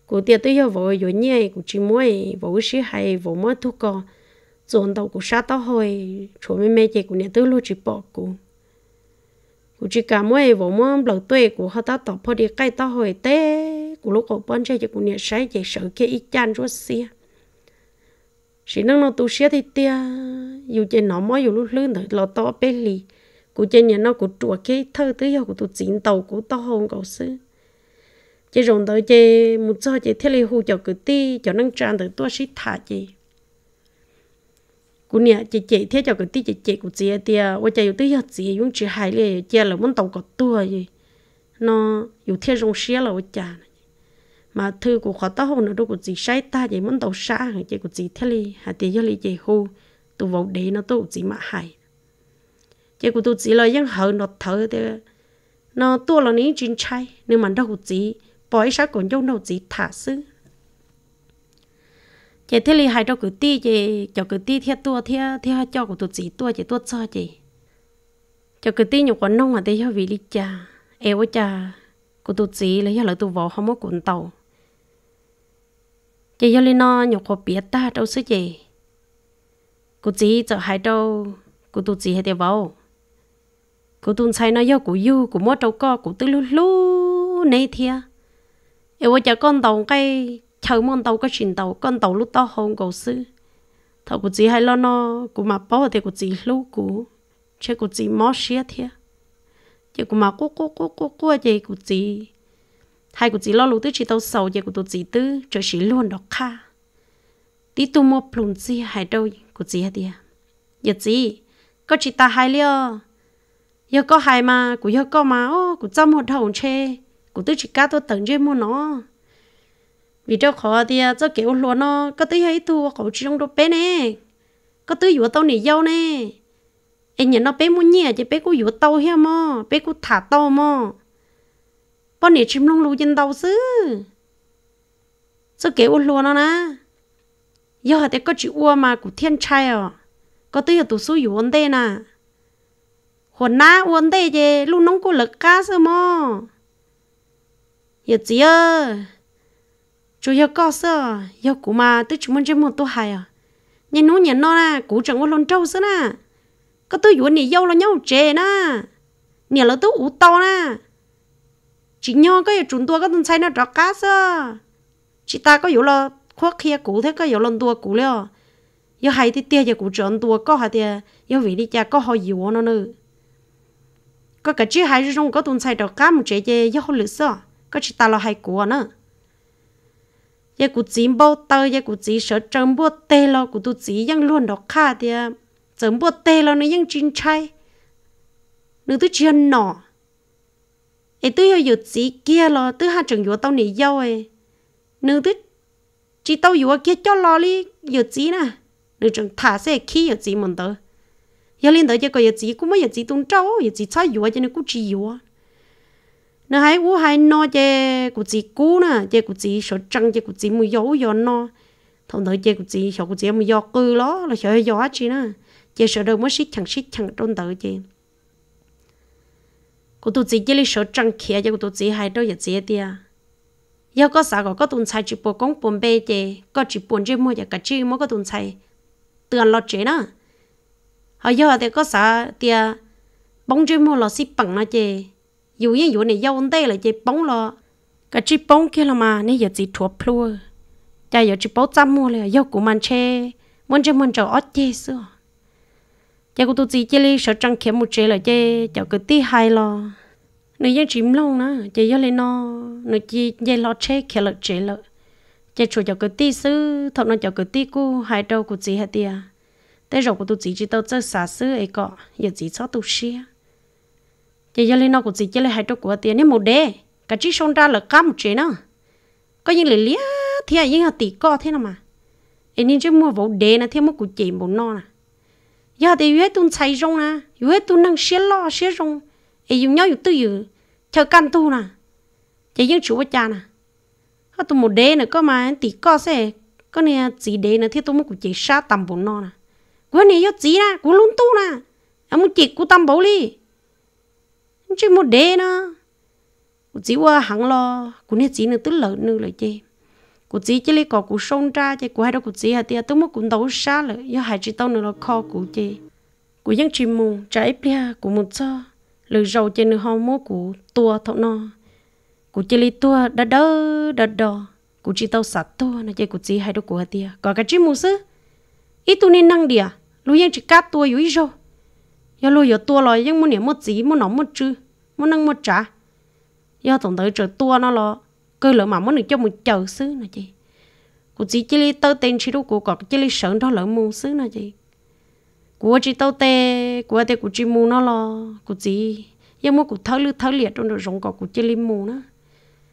cụ tiệc tới giờ vội rồi nhẹ cụ chỉ muối vội xí hay vội mất thuốc co dồn tàu cụ sát tao hồi chỗ mẹ mẹ chị cụ nhà tới luôn chỉ bỏ cụ cụ chỉ cả muối vội mất lẩu tuệ cụ họ tao tỏ phơi đi cái tao hồi té cụ lúc cụ bắn chơi chỉ cụ nhà sai chỉ sợ kia ít chan rốt xia chỉ năng nó tu sửa thì tia dù trên nó mới dù lúc lớn thôi lo to bé lì cụ trên nhà nó cụ chùa cái thơ tới giờ cụ tu chỉnh tàu cụ to hơn cậu sư chỉ rồng tới chơi một giờ chơi thế lì hù cho cứ ti cho năng trang tới tua sĩ thả chỉ cụ nè chơi chơi thế cho cứ ti chơi chơi cụ chỉ tia ôi chơi dù tới giờ chỉ dùng chơi hại lì chơi là muốn tàu có tua gì nó dù thế rồng sửa là ôi chả mà thư của khó tao hôn nữa đâu của chị sai ta vậy muốn tàu xa hàng chị của chị thế li hà tiền cho li chị hô tụ vào đấy nó tụ chị mà hại chị của tôi chị lời dân hờ nó thở thì nó tua là ní chuyện trai nhưng mà đâu của chị bói sao còn dâu đâu chị thả xứ chị thế li hai đâu cử ti chị cho cử ti theo tua theo theo cho của tôi chị tua chị tua cho chị cho cử ti nhiều quán nông mà để cho vì lý cha eo cha của tôi chị lấy cho là tụ vào không có cuốn tàu chị yêu lên nó nhục có biết ta đâu sức gì cô chỉ cho hai đâu cô tu chỉ hai tiêu bao cô tu sai nó yêu cô yêu cô mua đâu có cô tự lú lú này thia em cho con tàu cái chờ mong tàu cái chuyện tàu con tàu lúc to không cầu sư thầu cô chỉ hai lo nó cô mà bỏ thì cô chỉ lu cô chứ cô chỉ mất xía thia chứ cô mà cô cô cô cô cô gì cô chỉ hai cụ chỉ lo lú tư chỉ tàu sầu giờ cụ tụ chỉ tư cho chỉ luôn đó kha tí tu mua plum gì hai đôi cụ chỉ hết đi giờ gì có chỉ ta hai liêu giờ có hai mà cụ giờ có mà ô cụ trong một thùng chê cụ tư chỉ cá tôi tận chơi mua nó vì đâu khó thì cho kiểu luôn nó có tới hay tu khẩu trong đó bé nè có tới vừa tao nỉ dâu nè em nhận nó bé muốn nhẹ chứ bé cũng vừa tao hiếm mò bé cũng thả tao mò con nè chim lông lù dân đầu sư sư kế ô lùa nó nè giờ hả có chữ ua mà của thiên trai à có tư hiệu tù số yếu ổn tê nè hồn na ổn tê chê lù nông cô lực cá sư mò giờ gì ơ chú giờ có sư, à? giờ cụ mà tư chú muốn chơi một tô hài à nhìn nó nhìn nó nè cụ chẳng có lon trâu sơ nè có tư yếu nỉ yêu là nhau chê nè nỉ là tư ủ tàu nè chị nho có chúng tôi có từng xây nó trọ cá sơ chị ta có yếu lo khoác kia cũ thế có yếu lần tua cũ liệu yếu hai thì tia giờ cũ trộn tua có hay tia yếu vị đi cha có họ yếu nó nữa có cái chị hai trong có từng xây trọ cá một chế chế yếu lịch sử sơ có chị ta lo hay cũ nữa giờ cũ chỉ bao tơ giờ cũ chỉ sợ trầm bao tê lo cũ tu chỉ vẫn luôn đó khá tia trầm bao tê lo nó vẫn chín chay nữa tôi chưa nọ ấy tôi yêu yêu chỉ kia lo tôi hai trường vừa tao nỉ yêu ấy nữ tôi chỉ tao vừa kia cho lo đi yêu gì nè nữ trường thả xe khi yêu gì mình tới yêu liên tới cho coi yêu gì cũng mới yêu gì tung trâu yêu gì sai yêu cho nên cũng chỉ vừa, nó hay u hay no che cụ chỉ cú nè che cụ chỉ sợ trăng che cụ chỉ mua dấu do no thằng tới che cụ chỉ sợ cụ chỉ mua do cư lo là sợ do chi nè chơi sợ đâu mới xích chẳng xích chẳng trôn tới chơi cô tu chỉ chỉ số trăng kia cho cô tu chỉ hai đâu giờ chỉ đi yêu có sao có có tuần sai chỉ bộ công bốn bề chứ có chỉ bốn chứ mua giờ cả chứ mua có tuần sai tiền lo chế nữa họ giờ thì có sao thì bóng chứ mua lo xí bằng nữa chứ dù yên dù này yêu đây là chứ bóng lo cái chỉ bóng kia là mà nên giờ chỉ thua plua cha giờ chỉ bóng trăm mua là yêu của mình chê muốn chứ muốn cho ót chê xưa giờ cô tôi chỉ chơi đi sợ trăng kém một chế là chơi cháu cái tí hai lo nữ dân chìm lông nữa chơi do lên nó nữ chỉ chơi lo chế kém là chế là chơi chủ cháu cái tí sư thọ nó cháu cái tí cô hai đâu của chị hai tiệt thế rồi cô tôi chỉ chỉ tao chơi xả sư ấy cọ giờ chỉ cho tôi xia chơi do lên nó của chị chơi lại hai đâu của tiền nếu một đề cả chỉ xong ra là cá một chế nữa có những lời lia thì à những tỷ co thế nào mà anh nên chứ mua vỗ đề là thêm một cụ chị bốn non à giờ thì yếu tuần chạy rong nè yếu tuần năng xé lo xé rong ấy dùng nhau dùng tư dự theo căn tu nè chỉ những chủ cha nè họ tụi một đế nữa có mà tỷ co sẽ có nè chỉ đế nữa thì tụi một cụ chỉ sa tầm bốn nó nè cú này yếu chỉ nè cú lún tu nè em muốn chỉ cú tầm bốn đi chỉ một đế nữa chỉ qua hẳn lo cú này chỉ nữa tức lợn nữa lại chơi cụ chỉ chỉ lấy cỏ cụ sông ra chứ cụ hai đó cụ chỉ hạt tiệt tôi muốn cụ đấu xa lợ do hai chỉ tao nữa là kho cụ chứ cụ dân chỉ mù trái bia cụ một cho lử dầu trên nữa hòm mua cụ tua thọ no cụ chỉ lấy tua đã đỡ đã đỏ, cụ chỉ tao sạt tua nó chơi cụ chỉ hai đó cụ hạt tiệt có cái chỉ mù sư ít tu nên năng địa lúc dân chỉ cắt tua yếu rồi giờ lúc giờ tua rồi dân muốn niệm một gì muốn nóng một chữ muốn năng một trả giờ tổng tới chờ tua nó lo cứ lỡ mà muốn được cho một chờ xứ nào chị cụ chỉ chỉ tơ tiền chỉ đâu cụ có chỉ li sớm đó lỡ mua xứ nào chị của chị tơ tê của tê của chị mua nó lo cụ chỉ giờ muốn cụ thấu lư thấu liệt trong đó rong có cụ chỉ li mua nữa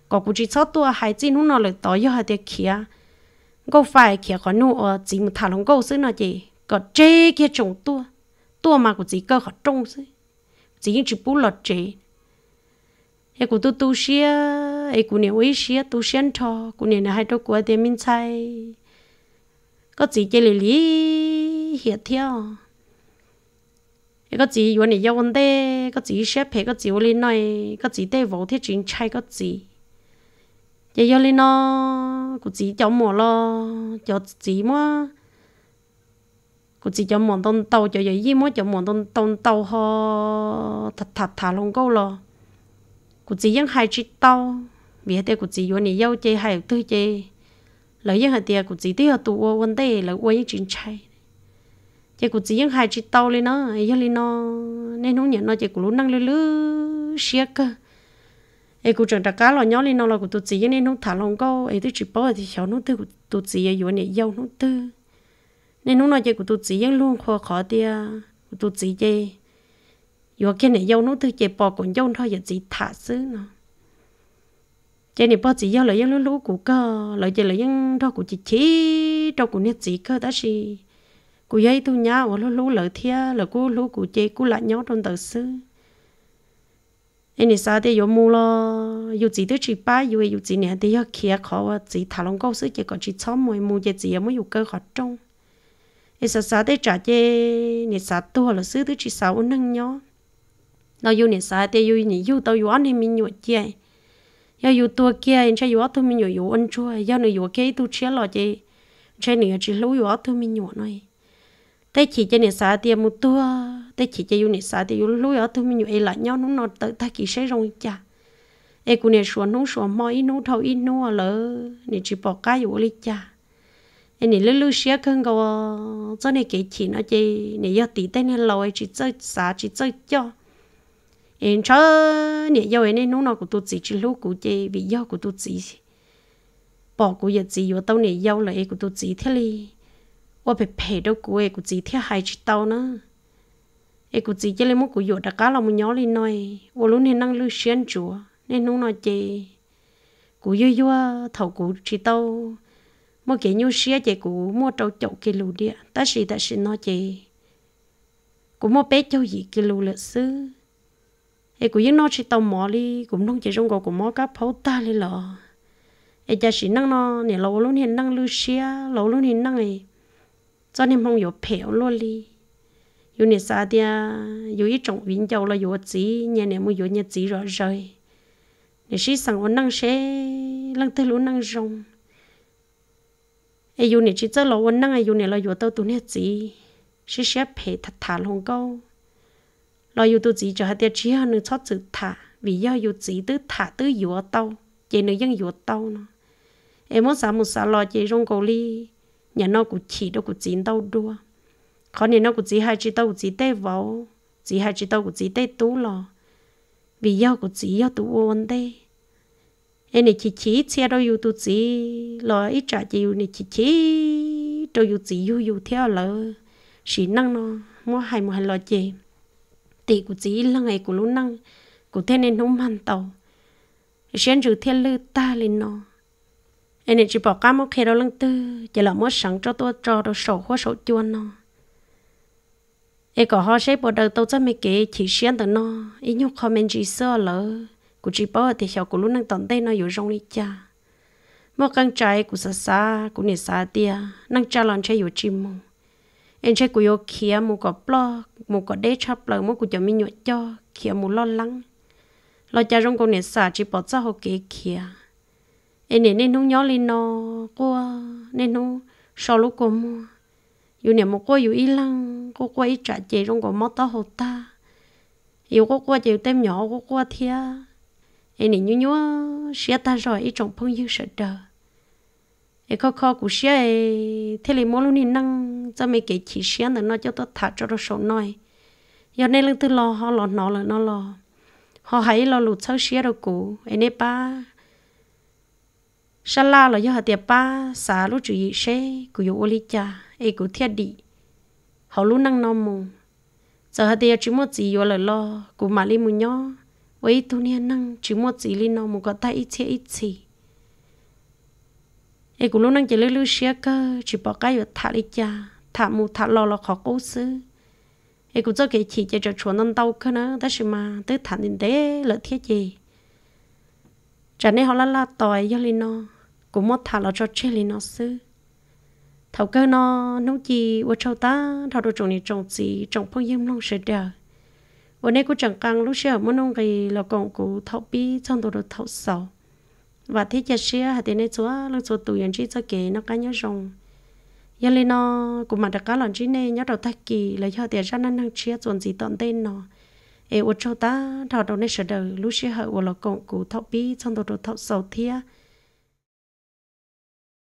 có cụ chỉ sáu tua hai chân hôm nào lại tỏ giờ hai tê kia có phải kia có nu ở chỉ một thằng lòng câu xứ nào chị có chế kia trồng tua tua mà cụ chỉ cơ khó trông xứ chỉ những chỉ bút lọt chị e cụ tu tu xia e cụ nhiều ý xia tu xia cho cụ nhiều là hai đôi của tiền minh sai có gì chơi lì lì hiệt theo e có gì vấn đề giao vấn đề có gì xếp phải có gì vấn đề này có gì để vô thiết chuyện chạy có gì giờ giao lên nó cụ chỉ cho mỏ lo cho chỉ mà cụ chỉ cho mỏ tông tàu cho giờ gì mà cho mỏ tông tông tàu ho thật thật thả long câu lo cụ chỉ yên hai chỉ tao vì thế cụ chỉ vốn này yêu chơi hay tư chơi lấy yên hai tiệt cụ chỉ tiêu tụ vấn đề là uống yên chính chay chơi cụ chỉ yên hai chỉ tao lên nó yên lên nó nên nó nhận nó chơi cụ luôn năng lư lư xiết cơ ấy cụ chẳng đặc cá lo nhỏ lên nó là cụ tụt chỉ nên nó thả lòng câu ấy tôi chỉ bảo thì cháu nó tư cụ tụt chỉ vốn này yêu nó tư nên nó nói chơi cụ tụt chỉ luôn khó khó tiệt cụ tụt chỉ chơi yo cái này yo nó thứ chế bỏ còn yo thôi giờ chỉ thả xứ nó chế này bỏ chỉ yo là yo lú lú của cơ là chế là yo thôi chỉ chỉ đâu của nét chỉ cơ đó gì của dây tu nhá ở lú lú lỡ thia là của lú của chế của lại nhau trong tờ xứ anh này sao thì yo mua lo yo chỉ tới chỉ ba yo yo chỉ này thì yo kia khó chỉ thả lòng câu xứ chế còn chỉ xóm mồi mua chế chỉ mới yo cơ khó trong ไอ้สาสาได้จ่าเจนี่สาตัวหรือซื้อตัวชีสาวนั่งย้อ nó yêu nên sai thì yêu nên yêu tao yêu anh thì mình nhụt chia yêu yêu tua kia anh chơi yêu tao mình nhụt yêu anh chua yêu nó yêu kia tu chơi lo chơi chơi nữa chỉ lâu yêu tao mình nhụt nói tây chỉ cho nên sai thì một tua tây chỉ cho yêu nên sai thì yêu lâu yêu tao mình nhụt lại nhau nó nó tự ta kỳ sẽ rồi chả ai cũng nên xuống nông xuống mò ít nông thâu ít nông lỡ nên chỉ bỏ cái yêu lịch chả anh lưu lưu xia khăn gò cho nên cái chỉ nó chỉ nên yêu tí tên lâu chỉ chơi xả chỉ chơi cho em cho nè yêu em nó nó của tôi chỉ chỉ lúc của chị vì yêu của tôi chỉ bỏ của giờ chỉ yêu tao nè yêu là của tôi chỉ thế li và phải phải đâu của em của chỉ thế hai chỉ tao nữa em của chỉ chỉ lên một của yêu đã cá là một nhỏ lên nói và luôn này năng lưu xuyên chùa nên nó nói chị của yêu yêu thầu của chỉ tao mua cái nhu xia chị của mua trâu chậu cái lù địa ta sĩ ta sĩ nó chị của mua bé châu gì cái lù lịch sử ai cũng những nó chỉ tàu mò đi cũng không chỉ trong gò của mỏ cá pháo ta đi lọ ai cha chỉ năng nó nè lâu luôn hiện năng lưu xia lâu luôn hiện năng ấy, cho nên không có phèo luôn đi dù nè sao thì dù ít trồng vĩnh châu là dù chỉ nhà nè mua dù nhà chỉ rõ rồi nè chỉ sang ôn năng sẽ lăng tới luôn năng rong ai dù nè chỉ cho lâu ôn năng ấy, dù nè là dù tao tu nè chỉ sẽ sẽ phèo thật thà luôn câu lo yêu tu chỉ cho hai tiệt chỉ hơn nữa chót chữ thả vì do yêu chỉ tứ thả tứ yếu tao chỉ nữa dân yếu tao nó em muốn sáng một sáng lo chỉ rong cầu ly nhà nó cũng chỉ đâu cũng chỉ tao đua khó nhà nó cũng chỉ hai chỉ tao chỉ tê vào chỉ hai chỉ tao cũng chỉ tê tú lo vì do cũng chỉ do tú vấn đề, em này chỉ chỉ xe đâu yêu tu chỉ lo ít trả chịu này chỉ chỉ đâu yêu chỉ yêu yêu theo lỡ chỉ năng nó mua hai mua hai lo chơi tỷ của chị là ngày của lũ năng của thế nên không mặn tàu riêng rượu thiên lư ta lên nó anh ấy chỉ bỏ cá mốc khe đó lăng tư chỉ là mất sẵn cho tôi cho đồ sổ hoa sổ chuôn nó em có họ sẽ bỏ đầu tôi cho mấy cái chỉ riêng từ nó ý nhục comment chỉ sợ lỡ của chỉ bỏ thì hiểu của lũ năng tận tay nó yếu trong đi cha một căn trái của xa xa của nền xa tia năng cha lon chơi yếu chim mông em sẽ cúi kia một có blo một có đế chắp lời một cúi cho mình nhụt cho kia một lo lắng lo cha rong con nè xả chỉ bỏ ra hồ kia kia em nè nên nung nhỏ lên nó cô nên nung sau lúc cô mua dù nè một cô dù y lăng cô cô y trả chị rong con mót ta hồ ta dù cô cô chịu tem nhỏ cô cô thia em nè nhú nhú xia ta rồi y trồng phong dư sợ đời e khó khó cú xia e thế là mỗi lúc này năng cho mấy cái chỉ xia nữa nó cho tôi thả cho nó sổ nói giờ nên lần từ lo họ lo nó là nó lo họ hãy lo lụt sau xia đâu cũ e nè ba sa la là do họ tiệp ba xả lúc chủ yếu xe cú yếu oli cha e cú thiết đi họ lúc năng nó mù giờ họ tiệp chỉ một gì là lo của mà li mù nhó với tu niên năng chỉ một gì li nó mù có tay ít ít gì ai cũng lúc năng chỉ lưu lưu xia cơ chỉ bỏ cái vô thả đi cha thả mù thả lò lò khó cố xứ ai cũng cho cái chỉ cho cho chuẩn năng đâu cơ nữa đó là mà tới thả đến đấy lợi thiết gì chả nên họ la la tòi cho linh nó cũng mất thả lò cho chết linh nó xứ thầu cơ nó nấu gì vô châu ta thầu đồ trồng này trồng gì trồng phong yếm long sẽ đờ hôm nay cô chẳng căng lúc xưa mà nông cái là còn cô thầu bi trong đồ đồ thầu sầu và thế chia sẻ hạt tiền này chúa lần chúa tụi yên chỉ cho kể nó cá nhớ rồng giờ lên nó cũng mà được cá lần chỉ này nhớ đầu thắc kỳ là cho tiền ra năng năng chia chuẩn gì tận tên nó ê ô châu ta thảo đầu này sợ đời lúc chia hậu của lọ cộng cụ thọ bi trong đầu đầu thọ sầu thia